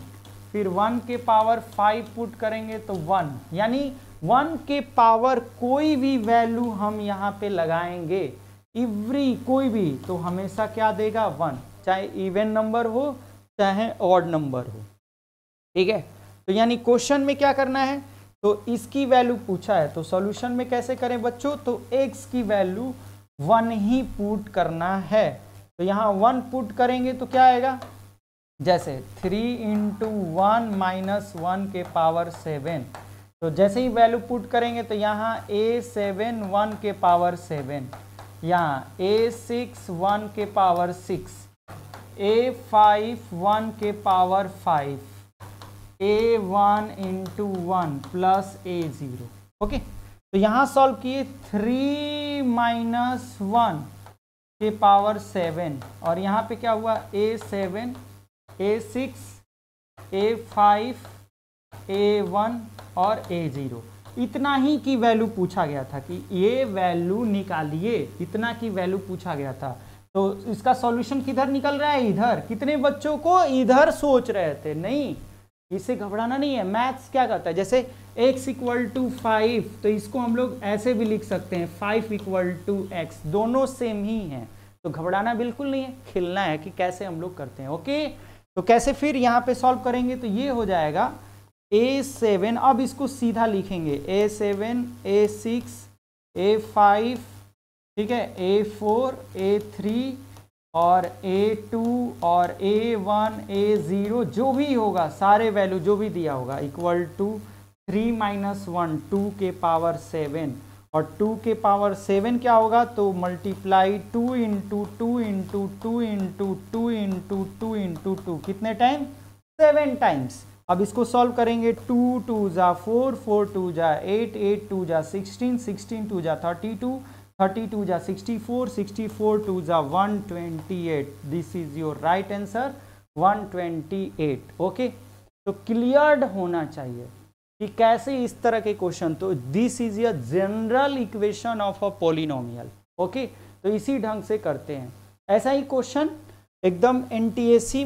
फिर वन के पावर फाइव पुट करेंगे तो वन यानी वन के पावर कोई भी वैल्यू हम यहाँ पे लगाएंगे इवरी कोई भी तो हमेशा क्या देगा वन चाहे इवेन नंबर हो चाहे ऑड नंबर हो ठीक है तो यानी क्वेश्चन में क्या करना है तो इसकी वैल्यू पूछा है तो सॉल्यूशन में कैसे करें बच्चों तो एक्स की वैल्यू वन ही पुट करना है तो यहाँ वन पुट करेंगे तो क्या आएगा जैसे three into one minus one के पावर सेवन तो जैसे ही वैल्यू पुट करेंगे तो यहाँ ए सेवन वन के पावर सेवन यहाँ ए सिक्स वन के power six a five one के power five a one into one plus a zero okay तो यहाँ सॉल्व किए थ्री माइनस वन के पावर सेवन और यहाँ पे क्या हुआ a seven a six a five a one और ए ज़ीरो इतना ही की वैल्यू पूछा गया था कि ये वैल्यू निकालिए इतना की वैल्यू पूछा गया था तो इसका सॉल्यूशन किधर निकल रहा है इधर कितने बच्चों को इधर सोच रहे थे नहीं इसे घबराना नहीं है मैथ्स क्या कहता है जैसे x इक्वल टू फाइव तो इसको हम लोग ऐसे भी लिख सकते हैं फाइव इक्वल टू एक्स दोनों सेम ही हैं तो घबराना बिल्कुल नहीं है खिलना है कि कैसे हम लोग करते हैं ओके तो कैसे फिर यहाँ पे सॉल्व करेंगे तो ये हो जाएगा ए सेवन अब इसको सीधा लिखेंगे a seven a six a five ठीक है ए फोर ए थ्री और A2 और A1 A0 जो भी होगा सारे वैल्यू जो भी दिया होगा equal to three minus one two के पावर सेवन और टू के पावर सेवन क्या होगा तो multiply two into two into two into two into two into two कितने टाइम सेवन टाइम्स अब इसको सॉल्व करेंगे टू टू जा फोर फोर टू जा एट एट टू जा सिक्सटीन सिक्सटीन टू जा थर्टी टू थर्टी टू जा sixty four sixty four two जा one twenty at this is your right answer one twenty eight okay तो क्लियर्ड होना चाहिए कि कैसे इस तरह के क्वेश्चन तो this is a general equation of a polynomial okay तो इसी ढंग से करते हैं ऐसा ही क्वेश्चन एकदम एन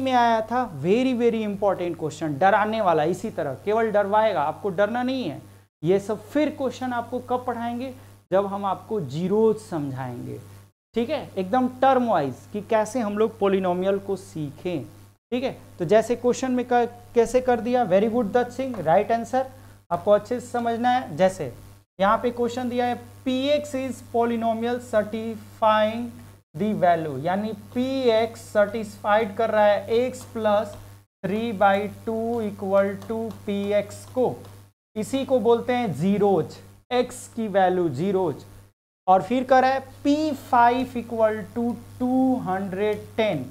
में आया था वेरी वेरी इंपॉर्टेंट क्वेश्चन डराने वाला इसी तरह केवल डरवाएगा आपको डरना नहीं है ये सब फिर क्वेश्चन आपको कब पढ़ाएंगे जब हम आपको जीरोज समझाएंगे ठीक है एकदम टर्म वाइज कि कैसे हम लोग पोलिनोमियल को सीखें ठीक है तो जैसे क्वेश्चन में कर, कैसे कर दिया very good Dutt Singh right answer आपको अच्छे से समझना है जैसे यहाँ पे क्वेश्चन दिया है P X is polynomial certifying the value यानी पी एक्स सर्टिस्फाइड कर रहा है X plus three by two equal to P X को इसी को बोलते हैं जीरोज एक्स की वैल्यू जीरोज और फिर करें P five equal to two hundred ten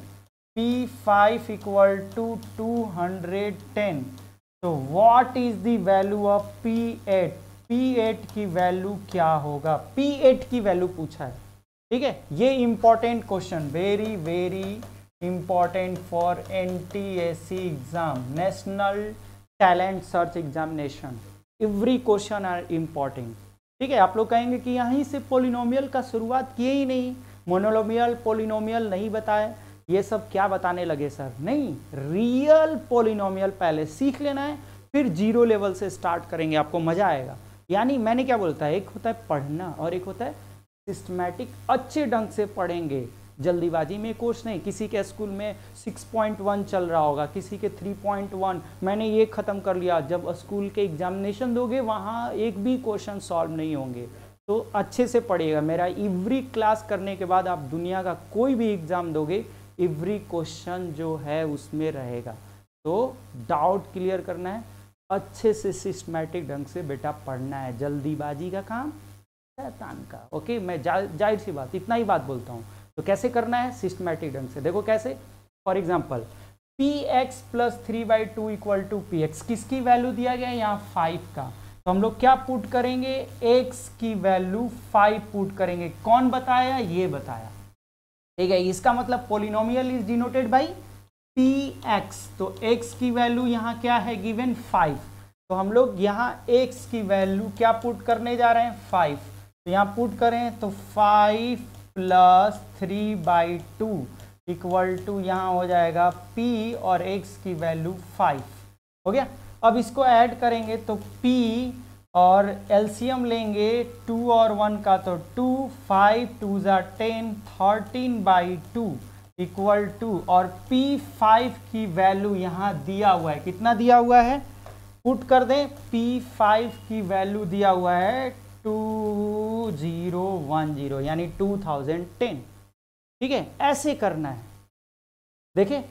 P five equal to two hundred ten तो what is the value of P eight P eight की वैल्यू क्या होगा पी एट की वैल्यू पूछा है ठीक है ये important question very very important for N T S C exam national talent search examination every question are important ठीक है आप लोग कहेंगे कि यहीं से पोलिनोमियल का शुरुआत किए ही नहीं मोनोलोमियल पोलिनोमियल नहीं बताए ये सब क्या बताने लगे सर नहीं रियल पोलिनोमियल पहले सीख लेना है फिर जीरो लेवल से स्टार्ट करेंगे आपको मजा आएगा यानी मैंने क्या बोलता है एक होता है पढ़ना और एक होता है सिस्टमैटिक अच्छे ढंग से पढ़ेंगे जल्दीबाजी में कोर्स नहीं किसी के स्कूल में 6.1 चल रहा होगा किसी के 3.1 मैंने ये ख़त्म कर लिया जब स्कूल के एग्जामिनेशन दोगे वहाँ एक भी क्वेश्चन सॉल्व नहीं होंगे तो अच्छे से पढ़िएगा मेरा एवरी क्लास करने के बाद आप दुनिया का कोई भी एग्ज़ाम दोगे एवरी क्वेश्चन जो है उसमें रहेगा तो डाउट क्लियर करना है अच्छे से सिस्टमेटिक ढंग से बेटा पढ़ना है जल्दीबाजी का काम शैतान का ओके मैं जाहिर सी बात इतना ही बात बोलता हूँ तो कैसे करना है सिस्टमैटिक ढंग से देखो कैसे for example P X plus three by two equal to P X किसकी वैल्यू दिया गया है यहाँ फाइव का तो हम लोग क्या पुट करेंगे एक्स की वैल्यू फाइव पुट करेंगे कौन बताया ये बताया ठीक है इसका मतलब polynomial is denoted by P x तो एक्स की वैल्यू यहाँ क्या है गिवन फाइव तो हम लोग यहाँ एक्स की वैल्यू क्या पुट करने जा रहे हैं फाइव तो यहाँ पुट करें तो five plus three by two equal to यहाँ हो जाएगा p और x की वैल्यू फाइव हो गया अब इसको ऐड करेंगे तो p और एल्सीयम लेंगे टू और वन का तो टू फाइव टू ज़ा ten thirteen by two equal to और p फाइव की वैल्यू यहाँ दिया हुआ है कितना दिया हुआ है पुट कर दें p फाइव की वैल्यू दिया हुआ है टू जीरो यानी टू थाउजेंड टेन ठीक है ऐसे करना है देखे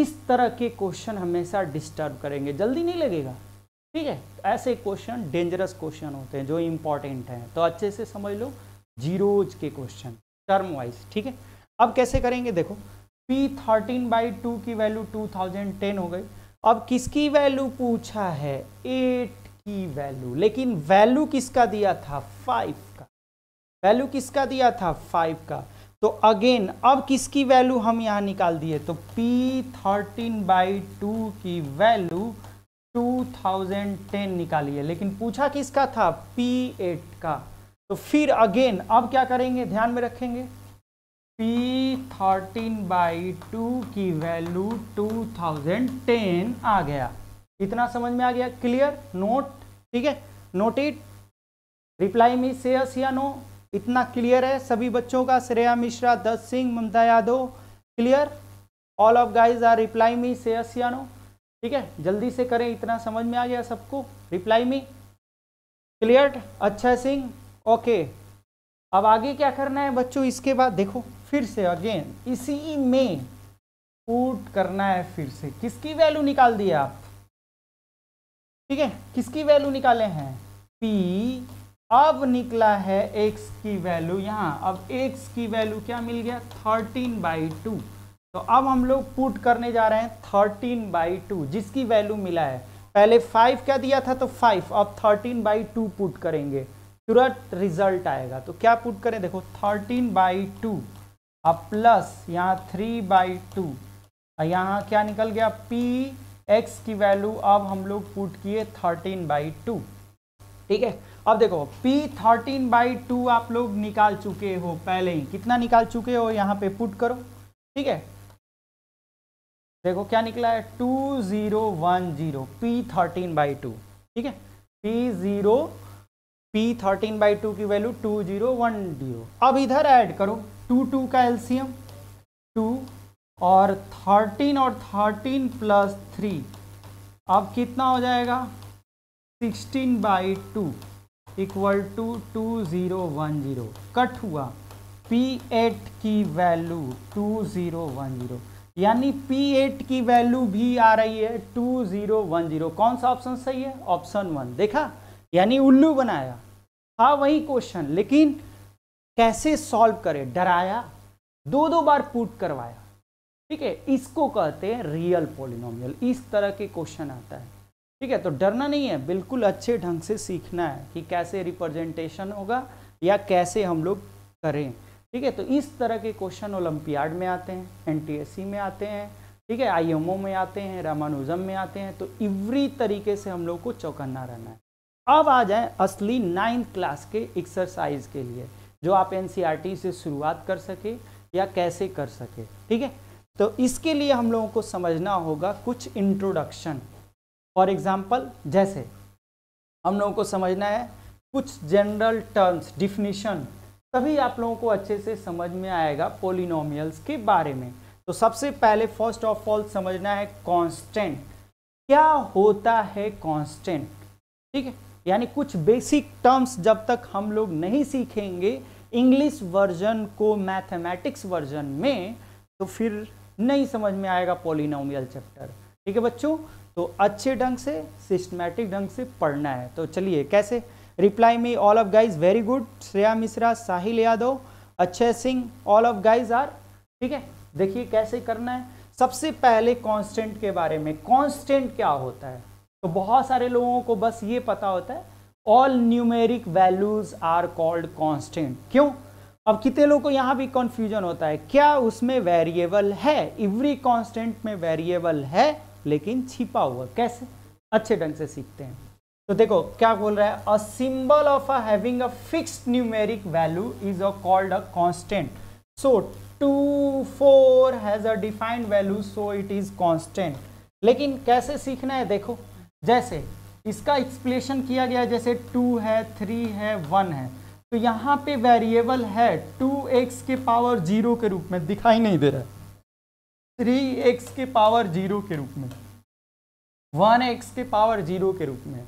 इस तरह के क्वेश्चन हमेशा डिस्टर्ब करेंगे जल्दी नहीं लगेगा ठीक है ऐसे क्वेश्चन डेंजरस क्वेश्चन होते हैं जो इंपॉर्टेंट हैं तो अच्छे से समझ लो जीरोज के क्वेश्चन टर्म वाइज ठीक है अब कैसे करेंगे देखो पी थर्टीन बाई टू की वैल्यू टू थाउजेंड टेन हो गई अब किसकी वैल्यू पूछा है एट की वैल्यू लेकिन वैल्यू किसका दिया था फाइव का वैल्यू किसका दिया था फाइव का तो अगेन अब किसकी वैल्यू हम यहाँ निकाल दिए तो पी थर्टीन बाई टू की वैल्यू 2010 है लेकिन पूछा किसका था P8 का तो फिर अगेन अब क्या करेंगे ध्यान में रखेंगे थर्टीन बाई टू की वैल्यू 2010 आ गया इतना समझ में आ गया क्लियर नोट ठीक है नोट इट रिप्लाई मी से नो इतना क्लियर है सभी बच्चों का श्रेया मिश्रा दस Singh Mamta Yadav clear all of guys are reply me से नो ठीक है जल्दी से करें इतना समझ में आ गया सबको रिप्लाई मी क्लियर अच्छा सिंह ओके अब आगे क्या करना है बच्चों इसके बाद देखो फिर से अगेन इसी में पुट करना है फिर से किसकी वैल्यू निकाल दिया आप ठीक है किसकी वैल्यू निकाले हैं पी अब निकला है एक्स की वैल्यू यहाँ अब एक्स की वैल्यू क्या मिल गया थर्टीन बाई टू तो अब हम लोग पुट करने जा रहे हैं थर्टीन बाई टू जिसकी वैल्यू मिला है पहले फाइव क्या दिया था तो फाइव अब थर्टीन बाई टू पुट करेंगे तुरंत रिजल्ट आएगा तो क्या पुट करें देखो थर्टीन बाई टू अब प्लस यहाँ थ्री बाई टू यहाँ क्या निकल गया पी x की वैल्यू अब हम लोग पुट किए थर्टीन बाई टू ठीक है अब देखो p थर्टीन बाई टू आप लोग निकाल चुके हो पहले ही कितना निकाल चुके हो यहाँ पे पुट करो ठीक है देखो क्या निकला है two zero one zero P thirteen by two ठीक है P zero P thirteen by two की value two zero one zero अब इधर ऐड करो टू टू का एल्सियम टू और थर्टीन और थर्टीन प्लस थ्री अब कितना हो जाएगा sixteen by two equal to two zero one zero cut हुआ पी एट की value two zero one zero यानी पी एट की वैल्यू भी आ रही है टू ज़ीरो वन ज़ीरो कौन सा ऑप्शन सही है ऑप्शन वन देखा यानी उल्लू बनाया हाँ वही क्वेश्चन लेकिन कैसे सॉल्व करें डराया दो दो बार पुट करवाया ठीक है इसको कहते हैं रियल पोलिनोमियल इस तरह के क्वेश्चन आता है ठीक है तो डरना नहीं है बिल्कुल अच्छे ढंग से सीखना है कि कैसे रिप्रेजेंटेशन होगा या कैसे हम लोग करें ठीक है तो इस तरह के क्वेश्चन ओलंपियाड में आते हैं एनटीएससी में आते हैं ठीक है आईएमओ में आते हैं रामानुजम में आते हैं तो इवरी तरीके से हम लोग को चौकन्ना रहना है अब आ जाए असली नाइन्थ क्लास के एक्सरसाइज के लिए जो आप एन e से शुरुआत कर सके या कैसे कर सके ठीक है तो इसके लिए हम लोगों को समझना होगा कुछ इंट्रोडक्शन फॉर एग्जाम्पल जैसे हम लोगों को समझना है कुछ जनरल टर्म्स डिफिनीशन तभी आप लोगों को अच्छे से समझ में आएगा पोलिनोमियल्स के बारे में तो सबसे पहले फर्स्ट ऑफ ऑल समझना है कांस्टेंट क्या होता है कांस्टेंट ठीक है यानी कुछ बेसिक टर्म्स जब तक हम लोग नहीं सीखेंगे इंग्लिश वर्जन को मैथमेटिक्स वर्जन में तो फिर नहीं समझ में आएगा पोलिनोमियल चैप्टर ठीक है बच्चों तो अच्छे ढंग से सिस्टमेटिक ढंग से पढ़ना है तो चलिए कैसे reply me all of guys very good Shreya Mishra Sahil Yadav अच्छे Singh all of guys are ठीक है देखिए कैसे करना है सबसे पहले कांस्टेंट के बारे में कांस्टेंट क्या होता है तो बहुत सारे लोगों को बस ये पता होता है all numeric values are called constant क्यों अब कितने लोगों को यहां भी कंफ्यूजन होता है क्या उसमें वेरिएबल है इवरी कांस्टेंट में वेरिएबल है लेकिन छिपा हुआ कैसे अच्छे ढंग से सीखते हैं तो देखो क्या बोल रहा है a symbol of a having a fixed numeric value is a called a constant so two four has a defined value so it is constant लेकिन कैसे सीखना है देखो जैसे इसका एक्सप्लेशन किया गया जैसे टू है थ्री है वन है तो यहाँ पे वेरिएबल है टू एक्स के पावर जीरो के रूप में दिखाई नहीं दे रहा है थ्री एक्स के पावर जीरो के रूप में वन एक्स के पावर जीरो के रूप में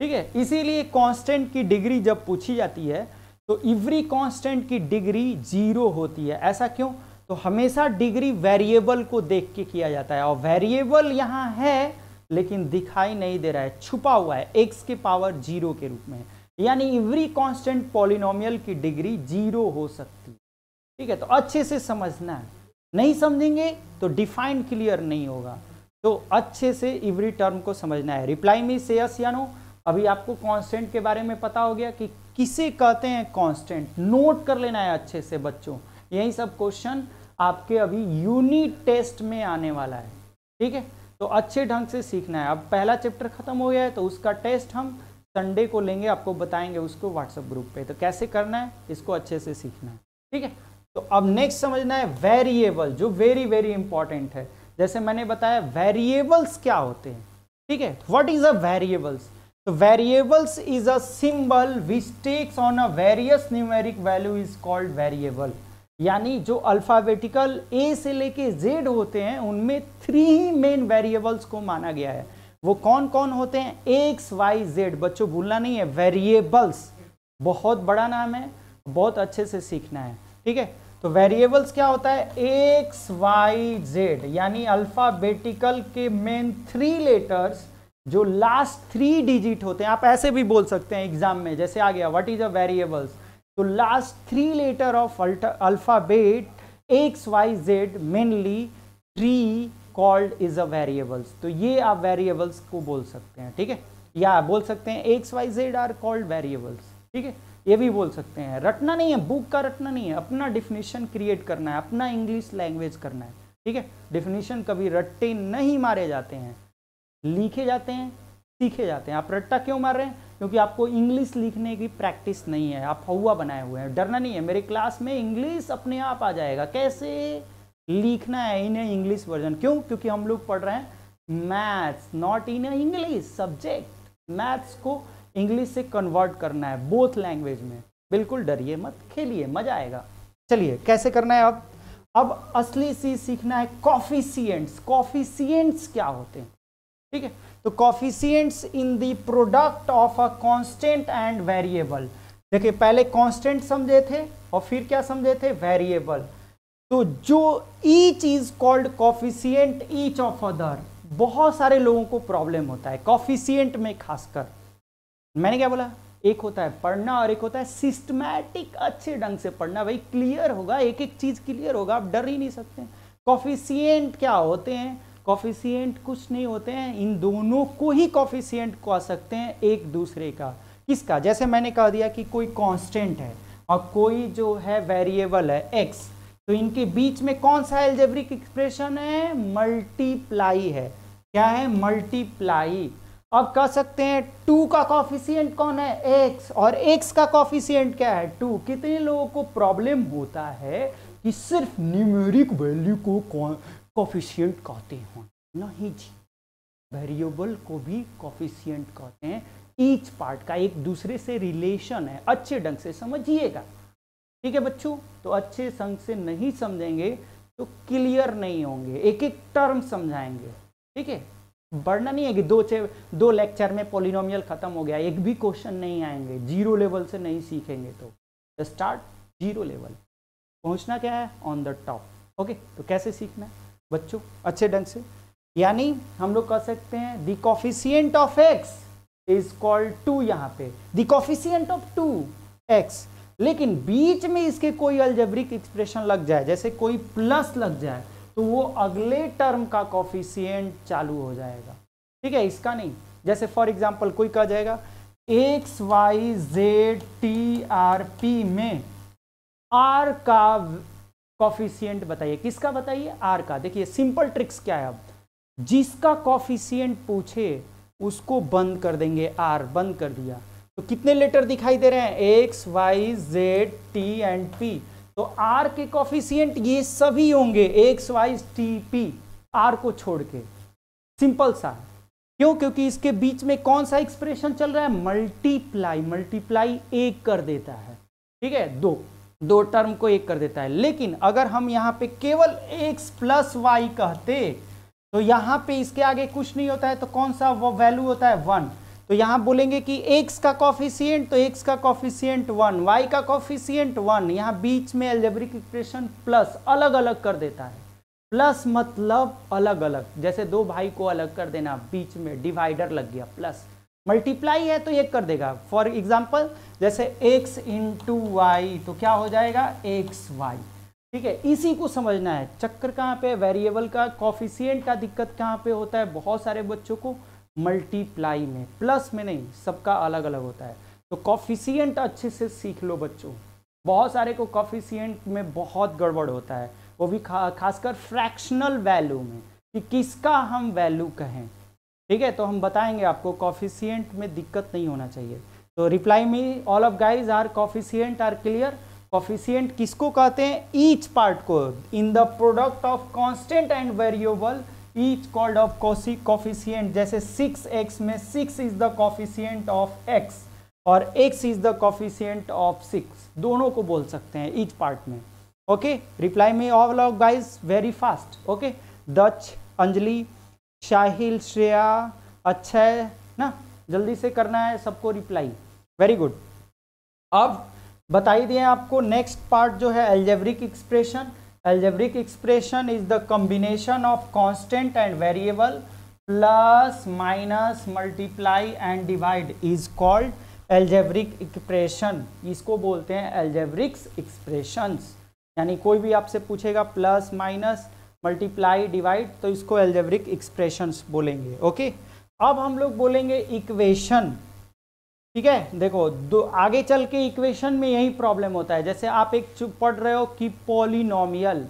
ठीक है इसीलिए कांस्टेंट की डिग्री जब पूछी जाती है तो इवरी कांस्टेंट की डिग्री जीरो होती है ऐसा क्यों तो हमेशा डिग्री वेरिएबल को देख के किया जाता है और वेरिएबल यहाँ है लेकिन दिखाई नहीं दे रहा है छुपा हुआ है एक्स के पावर जीरो के रूप में यानी एवरी कांस्टेंट पॉलिनोमियल की डिग्री जीरो हो सकती है ठीक है तो अच्छे से समझना है नहीं समझेंगे तो डिफाइन क्लियर नहीं होगा तो अच्छे से इवरी टर्म को समझना है रिप्लाई में से यस या नो अभी आपको कांस्टेंट के बारे में पता हो गया कि किसे कहते हैं कांस्टेंट नोट कर लेना है अच्छे से बच्चों यही सब क्वेश्चन आपके अभी यूनिट टेस्ट में आने वाला है ठीक है तो अच्छे ढंग से सीखना है अब पहला चैप्टर खत्म हो गया है तो उसका टेस्ट हम संडे को लेंगे आपको बताएंगे उसको व्हाट्सएप ग्रुप पे तो कैसे करना है इसको अच्छे से सीखना है ठीक है तो अब नेक्स्ट समझना है वेरिएबल जो वेरी वेरी इंपॉर्टेंट है जैसे मैंने बताया वेरिएबल्स क्या होते हैं ठीक है व्हाट इज अ वेरिएबल्स तो variables is a symbol which takes on a various numeric value is called variable यानी जो अल्फाबेटिकल ए से लेके जेड होते हैं उनमें थ्री मेन वेरिएबल्स को माना गया है वो कौन कौन होते हैं एक्स वाई जेड बच्चों भूलना नहीं है वेरिएबल्स बहुत बड़ा नाम है बहुत अच्छे से सीखना है ठीक है तो वेरिएबल्स क्या होता है एक्स वाई जेड यानी अल्फ़ाबेटिकल के मेन थ्री लेटर्स जो लास्ट थ्री डिजिट होते हैं आप ऐसे भी बोल सकते हैं एग्जाम में जैसे आ गया व्हाट इज अ वेरिएबल्स तो last three letter of alphabet X Y Z mainly three called is a variables तो ये आप वेरिएबल्स को बोल सकते हैं ठीक है या बोल सकते हैं X Y Z are called variables ठीक है ये भी बोल सकते हैं रटना नहीं है बुक का रटना नहीं है अपना डिफिनेशन क्रिएट करना है अपना इंग्लिश लैंग्वेज करना है ठीक है डिफिनेशन कभी रट्टे नहीं मारे जाते हैं लिखे जाते हैं सीखे जाते हैं आप रट्टा क्यों मार रहे हैं क्योंकि आपको इंग्लिश लिखने की प्रैक्टिस नहीं है आप हवा बनाए हुए हैं डरना नहीं है मेरे क्लास में इंग्लिश अपने आप आ जाएगा कैसे लिखना है इन इंग्लिश वर्जन क्यों क्योंकि हम लोग पढ़ रहे हैं maths not in English subject maths को इंग्लिश से कन्वर्ट करना है बोथ लैंग्वेज में बिल्कुल डरिए मत खेलिए मजा आएगा चलिए कैसे करना है अब अब असली सी सीखना है कॉफिशियंट्स कॉफिशियंट्स क्या होते हैं ठीक है तो coefficients in the product of a constant and variable देखिए पहले कांस्टेंट समझे थे और फिर क्या समझे थे वेरिएबल तो जो each is called coefficient each of other बहुत सारे लोगों को प्रॉब्लम होता है कॉफिशियंट में खासकर मैंने क्या बोला एक होता है पढ़ना और एक होता है सिस्टमैटिक अच्छे ढंग से पढ़ना भाई क्लियर होगा एक एक चीज़ क्लियर होगा आप डर ही नहीं सकते कॉफिशियंट क्या होते हैं कॉफिशियंट कुछ नहीं होते हैं इन दोनों को ही कॉफिशियंट कह सकते हैं एक दूसरे का किसका जैसे मैंने कह दिया कि कोई कॉन्स्टेंट है और कोई जो है वेरिएबल है एक्स तो इनके बीच में कौन सा एल्जेब्रिक एक्सप्रेशन है मल्टीप्लाई है क्या है मल्टीप्लाई अब कह सकते हैं टू का कॉफिशियंट कौन है एक्स और एक्स का कॉफिशियंट क्या है टू कितने लोगों को प्रॉब्लम होता है कि सिर्फ न्यूमेरिक वैल्यू को कॉफिशियंट कहते हैं नहीं जी वेरिएबल को भी कॉफिशियंट कहते हैं ईच पार्ट का एक दूसरे से रिलेशन है अच्छे ढंग से समझिएगा ठीक है बच्चों तो अच्छे संग से नहीं समझेंगे तो क्लियर नहीं होंगे एक एक टर्म समझाएंगे ठीक है बढ़ना नहीं है कि दो चे दो लेक्चर में पोलिनोमियल खत्म हो गया एक भी क्वेश्चन नहीं आएंगे जीरो लेवल से नहीं सीखेंगे तो स्टार्ट जीरो लेवल पहुंचना क्या है ऑन द टॉप ओके तो कैसे सीखना है बच्चों अच्छे ढंग से यानी हम लोग कह सकते हैं the coefficient of X is called two यहाँ पे the coefficient of two X लेकिन बीच में इसके कोई अल्जेब्रिक एक्सप्रेशन लग जाए जैसे कोई प्लस लग जाए तो वो अगले टर्म का कॉफिशियंट चालू हो जाएगा ठीक है इसका नहीं जैसे फॉर एग्जाम्पल कोई कहा जाएगा X Y Z T R P में आर का कॉफिशियंट बताइए किसका बताइए आर का देखिए सिंपल ट्रिक्स क्या है अब जिसका कॉफिशियंट पूछे उसको बंद कर देंगे आर बंद कर दिया तो कितने लेटर दिखाई दे रहे हैं X Y Z T and P तो आर के कॉफिशियंट ये सभी होंगे X Y T P R को छोड़ के सिंपल सा क्यों क्योंकि इसके बीच में कौन सा एक्सप्रेशन चल रहा है मल्टीप्लाई मल्टीप्लाई एक कर देता है ठीक है दो दो टर्म को एक कर देता है लेकिन अगर हम यहाँ पे केवल एक्स प्लस वाई कहते तो यहाँ पे इसके आगे कुछ नहीं होता है तो कौन सा वो वैल्यू होता है वन तो यहाँ बोलेंगे कि एक्स का कॉफिशियंट तो एक्स का कॉफिशियंट वन वाई का कॉफिशियंट वन यहाँ बीच में एल्जेब्रिक इक्वेशन प्लस अलग अलग कर देता है प्लस मतलब अलग अलग जैसे दो भाई को अलग कर देना बीच में डिवाइडर लग गया प्लस मल्टीप्लाई है तो एक कर देगा फॉर एग्जाम्पल जैसे एक्स इंटू वाई तो क्या हो जाएगा एक्स वाई ठीक है इसी को समझना है चक्कर कहाँ पे वेरिएबल का कॉफिशियंट का दिक्कत कहाँ पे होता है बहुत सारे बच्चों को मल्टीप्लाई में प्लस में नहीं सबका अलग अलग होता है तो कॉफिशियंट अच्छे से सीख लो बच्चों बहुत सारे को कॉफिशियंट में बहुत गड़बड़ होता है वो भी खा खासकर फ्रैक्शनल वैल्यू में कि किसका हम वैल्यू कहें ठीक है तो हम बताएंगे आपको कॉफिशियंट में दिक्कत नहीं होना चाहिए तो रिप्लाई में all of guys are coefficient are clear coefficient किसको कहते हैं ईच पार्ट को in the product of constant and variable each called of coefficient जैसे सिक्स एक्स में six is the coefficient of X और X is the coefficient of six दोनों को बोल सकते हैं इच पार्ट में ओके रिप्लाई में all of guys very fast okay दच अंजलि शाहिल श्रेया अच्छा ना जल्दी से करना है सबको रिप्लाई वेरी गुड अब बताई दिए आपको नेक्स्ट पार्ट जो है algebraic expression algebraic expression is the combination of constant and variable plus minus multiply and divide is called algebraic expression इसको बोलते हैं एल्जेब्रिक्स एक्सप्रेशन यानी कोई भी आपसे पूछेगा प्लस माइनस मल्टीप्लाई डिवाइड तो इसको एल्जेब्रिक एक्सप्रेशन बोलेंगे ओके अब हम लोग बोलेंगे इक्वेशन ठीक है देखो दो आगे चल के इक्वेशन में यही प्रॉब्लम होता है जैसे आप एक पढ़ रहे हो कि पॉलिनोमियल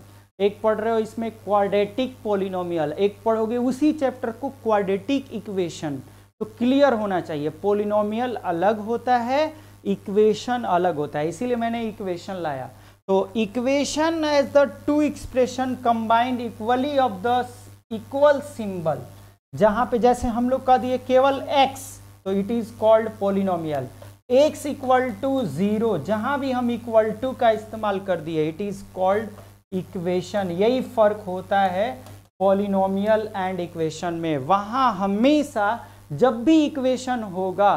एक पढ़ रहे हो इसमें क्वाडेटिक पोलिनोमियल एक पढ़ोगे उसी चैप्टर को क्वाडेटिक इक्वेशन तो क्लियर होना चाहिए पोलिनोमियल अलग होता है इक्वेशन अलग होता है इसीलिए मैंने इक्वेशन लाया तो equation as the two expression combined equally of the equal symbol जहां पे जैसे हम लोग कह दिए केवल एक्स तो it is called polynomial X equal to zero जहां भी हम इक्वल टू का इस्तेमाल कर दिए इट इज कॉल्ड इक्वेशन यही फर्क होता है पोलिनोमियल एंड इक्वेशन में वहां हमेशा जब भी इक्वेशन होगा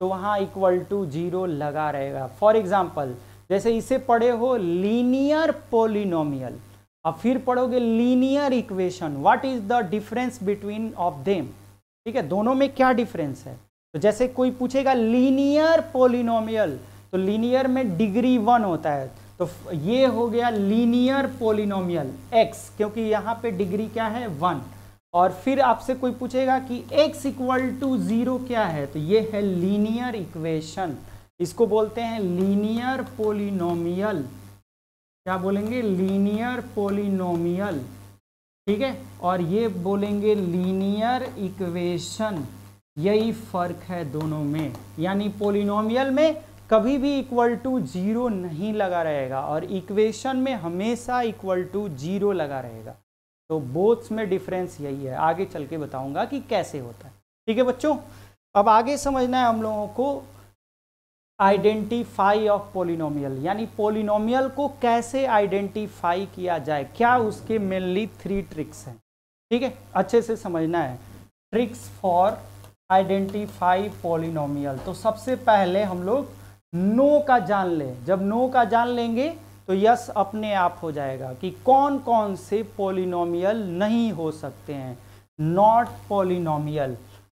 तो वहां इक्वल टू जीरो लगा रहेगा फॉर एग्जाम्पल जैसे इसे पढ़े हो लीनियर पोलिनोमियल अब फिर पढ़ोगे linear equation what is the difference between of them ठीक है दोनों में क्या डिफरेंस है तो जैसे कोई पूछेगा लीनियर पोलिनोमियल तो लीनियर में डिग्री वन होता है तो ये हो गया लीनियर पोलिनोमियल एक्स क्योंकि यहाँ पे डिग्री क्या है वन और फिर आपसे कोई पूछेगा कि x इक्वल टू ज़ीरो क्या है तो ये है लीनियर इक्वेशन इसको बोलते हैं लीनियर पोलिनोमियल क्या बोलेंगे लीनियर पोलिनोमियल ठीक है और ये बोलेंगे लीनियर इक्वेशन यही फर्क है दोनों में यानी पोलिनोमियल में कभी भी इक्वल टू जीरो नहीं लगा रहेगा और इक्वेशन में हमेशा इक्वल टू जीरो लगा रहेगा तो बोथ्स में डिफरेंस यही है आगे चल के बताऊंगा कि कैसे होता है ठीक है बच्चों अब आगे समझना है हम लोगों को आइडेंटिफाई ऑफ पोलिनोमियल यानी पोलिनोमियल को कैसे आइडेंटिफाई किया जाए क्या उसके मेनली थ्री ट्रिक्स हैं ठीक है अच्छे से समझना है ट्रिक्स फॉर आइडेंटिफाई पॉलिनोमियल तो सबसे पहले हम लोग नो का जान लें जब नो का जान लेंगे तो यस अपने आप हो जाएगा कि कौन कौन से पॉलिनोमियल नहीं हो सकते हैं नॉट पॉलिनोमियल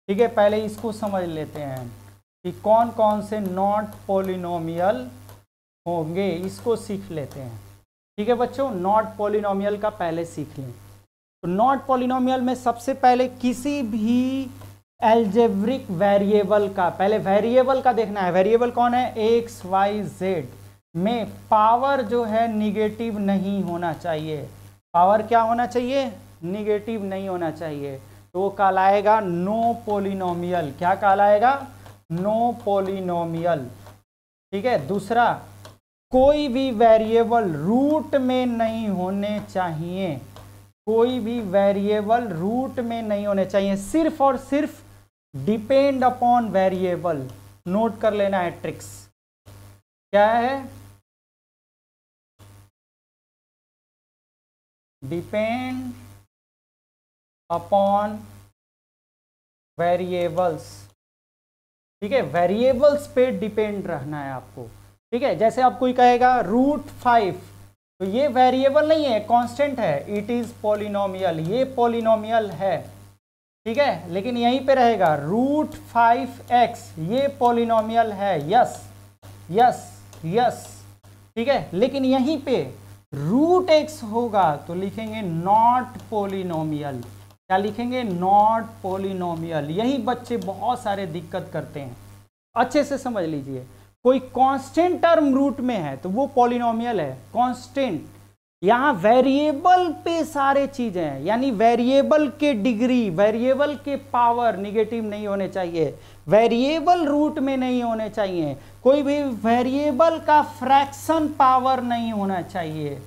ठीक है पहले इसको समझ लेते हैं कि कौन कौन से नॉट पॉलिनोमियल होंगे इसको सीख लेते हैं ठीक है बच्चों नॉट पॉलिनोमियल का पहले सीख लें तो नॉट पॉलिनोमियल में सबसे पहले किसी भी एल्जेब्रिक वेरिएबल का पहले वेरिएबल का देखना है वेरिएबल कौन है एक्स वाई जेड में पावर जो है निगेटिव नहीं होना चाहिए पावर क्या होना चाहिए निगेटिव नहीं होना चाहिए तो वो कहलाएगा नो पोलिनोमियल क्या कहलाएगा नो पोलिनोमियल ठीक है दूसरा कोई भी वेरिएबल रूट में नहीं होने चाहिए कोई भी वेरिएबल रूट में नहीं होने चाहिए सिर्फ और सिर्फ डिपेंड अपॉन वेरिएबल नोट कर लेना है ट्रिक्स क्या है डिपेंड अपॉन वेरिएबल्स ठीक है वेरिएबल्स पे डिपेंड रहना है आपको ठीक है जैसे आप कोई कहेगा रूट फाइव तो ये वेरिएबल नहीं है कांस्टेंट है इट इज़ पोलिनोमियल ये पोलिनोमियल है ठीक है लेकिन यहीं पे रहेगा रूट फाइव एक्स ये पोलिनोमियल है यस यस यस ठीक है लेकिन यहीं पे रूट एक्स होगा तो लिखेंगे नॉट पोलिनोमियल क्या लिखेंगे नॉट पोलिनोमियल यही बच्चे बहुत सारे दिक्कत करते हैं अच्छे से समझ लीजिए कोई कांस्टेंट टर्म रूट में है तो वो पोलिनोमियल है कांस्टेंट यहाँ वेरिएबल पे सारे चीज़ें हैं यानी वेरिएबल के डिग्री वेरिएबल के पावर निगेटिव नहीं होने चाहिए वेरिएबल रूट में नहीं होने चाहिए कोई भी वेरिएबल का फ्रैक्शन पावर नहीं होना चाहिए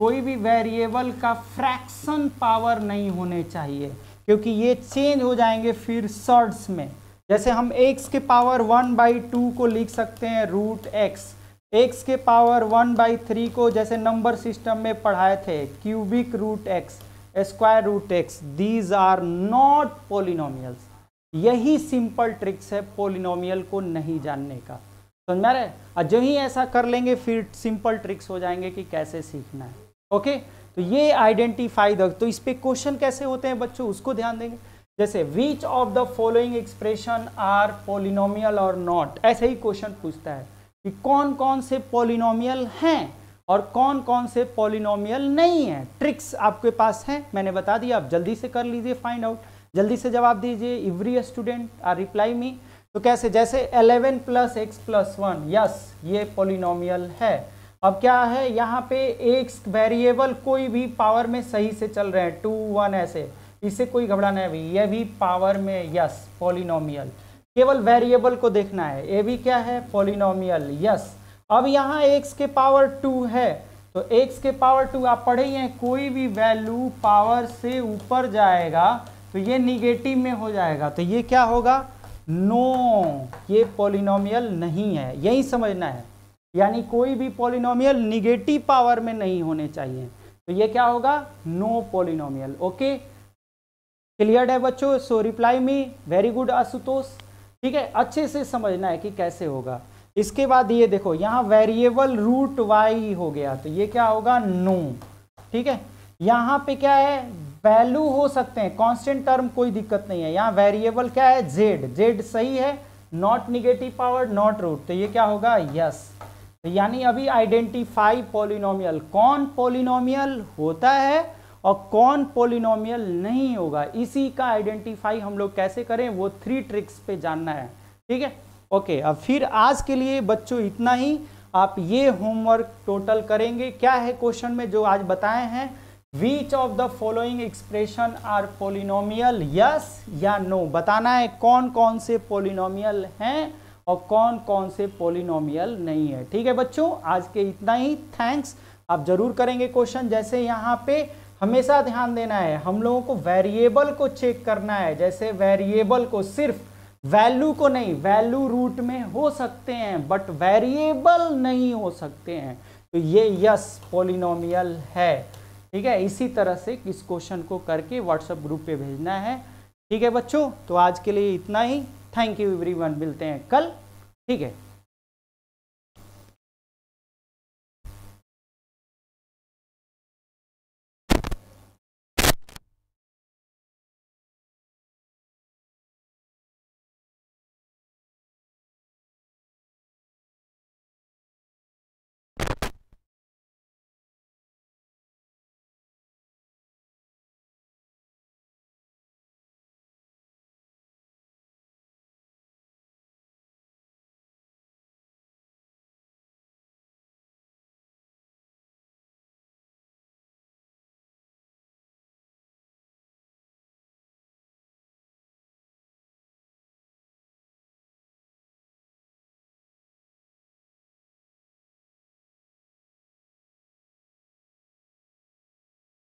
कोई भी वेरिएबल का फ्रैक्शन पावर नहीं होने चाहिए क्योंकि ये चेंज हो जाएंगे फिर शर्ट्स में जैसे हम एक्स के पावर वन बाई टू को लिख सकते हैं रूट एक्स एक्स के पावर वन बाई थ्री को जैसे नंबर सिस्टम में पढ़ाए थे cubic root X square root X these are not polynomials यही सिंपल ट्रिक्स है पोलिनोमियल को नहीं जानने का समझ में रहे और जो ही ऐसा कर लेंगे फिर सिंपल ट्रिक्स हो जाएंगे कि कैसे सीखना है ओके तो ये आइडेंटिफाई द तो इस पर क्वेश्चन कैसे होते हैं बच्चों उसको ध्यान देंगे जैसे which of the following expression are polynomial और नॉट ऐसे ही क्वेश्चन पूछता है कि कौन कौन से पॉलिनोमियल हैं और कौन कौन से पॉलिनोमियल नहीं है ट्रिक्स आपके पास हैं मैंने बता दिया आप जल्दी से कर लीजिए फाइंड आउट जल्दी से जवाब दीजिए every student are reply me तो कैसे जैसे 11 plus X plus one yes ये पोलिनोमियल है अब क्या है यहाँ पे एक वेरिएबल कोई भी पावर में सही से चल रहे हैं टू वन ऐसे इससे कोई घबराना है भी ये भी पावर में यस पोलिनोमियल केवल वेरिएबल को देखना है ए भी क्या है पोलिनोमियल यस अब यहाँ एक्स के पावर टू है तो एक्स के पावर टू आप पढ़े ही हैं कोई भी वैल्यू पावर से ऊपर जाएगा तो ये निगेटिव में हो जाएगा तो ये क्या होगा नो no, ये पोलिनोमियल नहीं है यही समझना है यानी कोई भी पोलिनोमियल निगेटिव पावर में नहीं होने चाहिए तो ये क्या होगा नो पोलिनोमियल ओके क्लियर है बच्चों so reply me very good Ashutosh ठीक है अच्छे से समझना है कि कैसे होगा इसके बाद ये देखो यहाँ वेरिएबल रूट वाई हो गया तो ये क्या होगा नो ठीक है यहाँ पे क्या है वैल्यू हो सकते हैं कांस्टेंट टर्म कोई दिक्कत नहीं है यहाँ वेरिएबल क्या है जेड जेड सही है not negative power not root तो ये क्या होगा यस तो यानी अभी आइडेंटिफाई पोलिनोमियल कौन पोलिनोमियल होता है और कौन पोलिनोमियल नहीं होगा इसी का आइडेंटिफाई हम लोग कैसे करें वो थ्री ट्रिक्स पे जानना है ठीक है ओके अब फिर आज के लिए बच्चों इतना ही आप ये होमवर्क टोटल करेंगे क्या है क्वेश्चन में जो आज बताए हैं which of the following expression are polynomial yes या नो बताना है कौन कौन से पोलिनोमियल हैं और कौन कौन से पोलिनोमियल नहीं है ठीक है बच्चों आज के इतना ही थैंक्स आप जरूर करेंगे क्वेश्चन जैसे यहाँ पे हमेशा ध्यान देना है हम लोगों को वेरिएबल को चेक करना है जैसे वेरिएबल को सिर्फ वैल्यू को नहीं वैल्यू रूट में हो सकते हैं बट वेरिएबल नहीं हो सकते हैं तो ये यस पोलिनोमियल है ठीक है इसी तरह से इस क्वेश्चन को करके व्हाट्सएप ग्रुप पे भेजना है ठीक है बच्चों तो आज के लिए इतना ही थैंक यू एवरी मिलते हैं कल ठीक है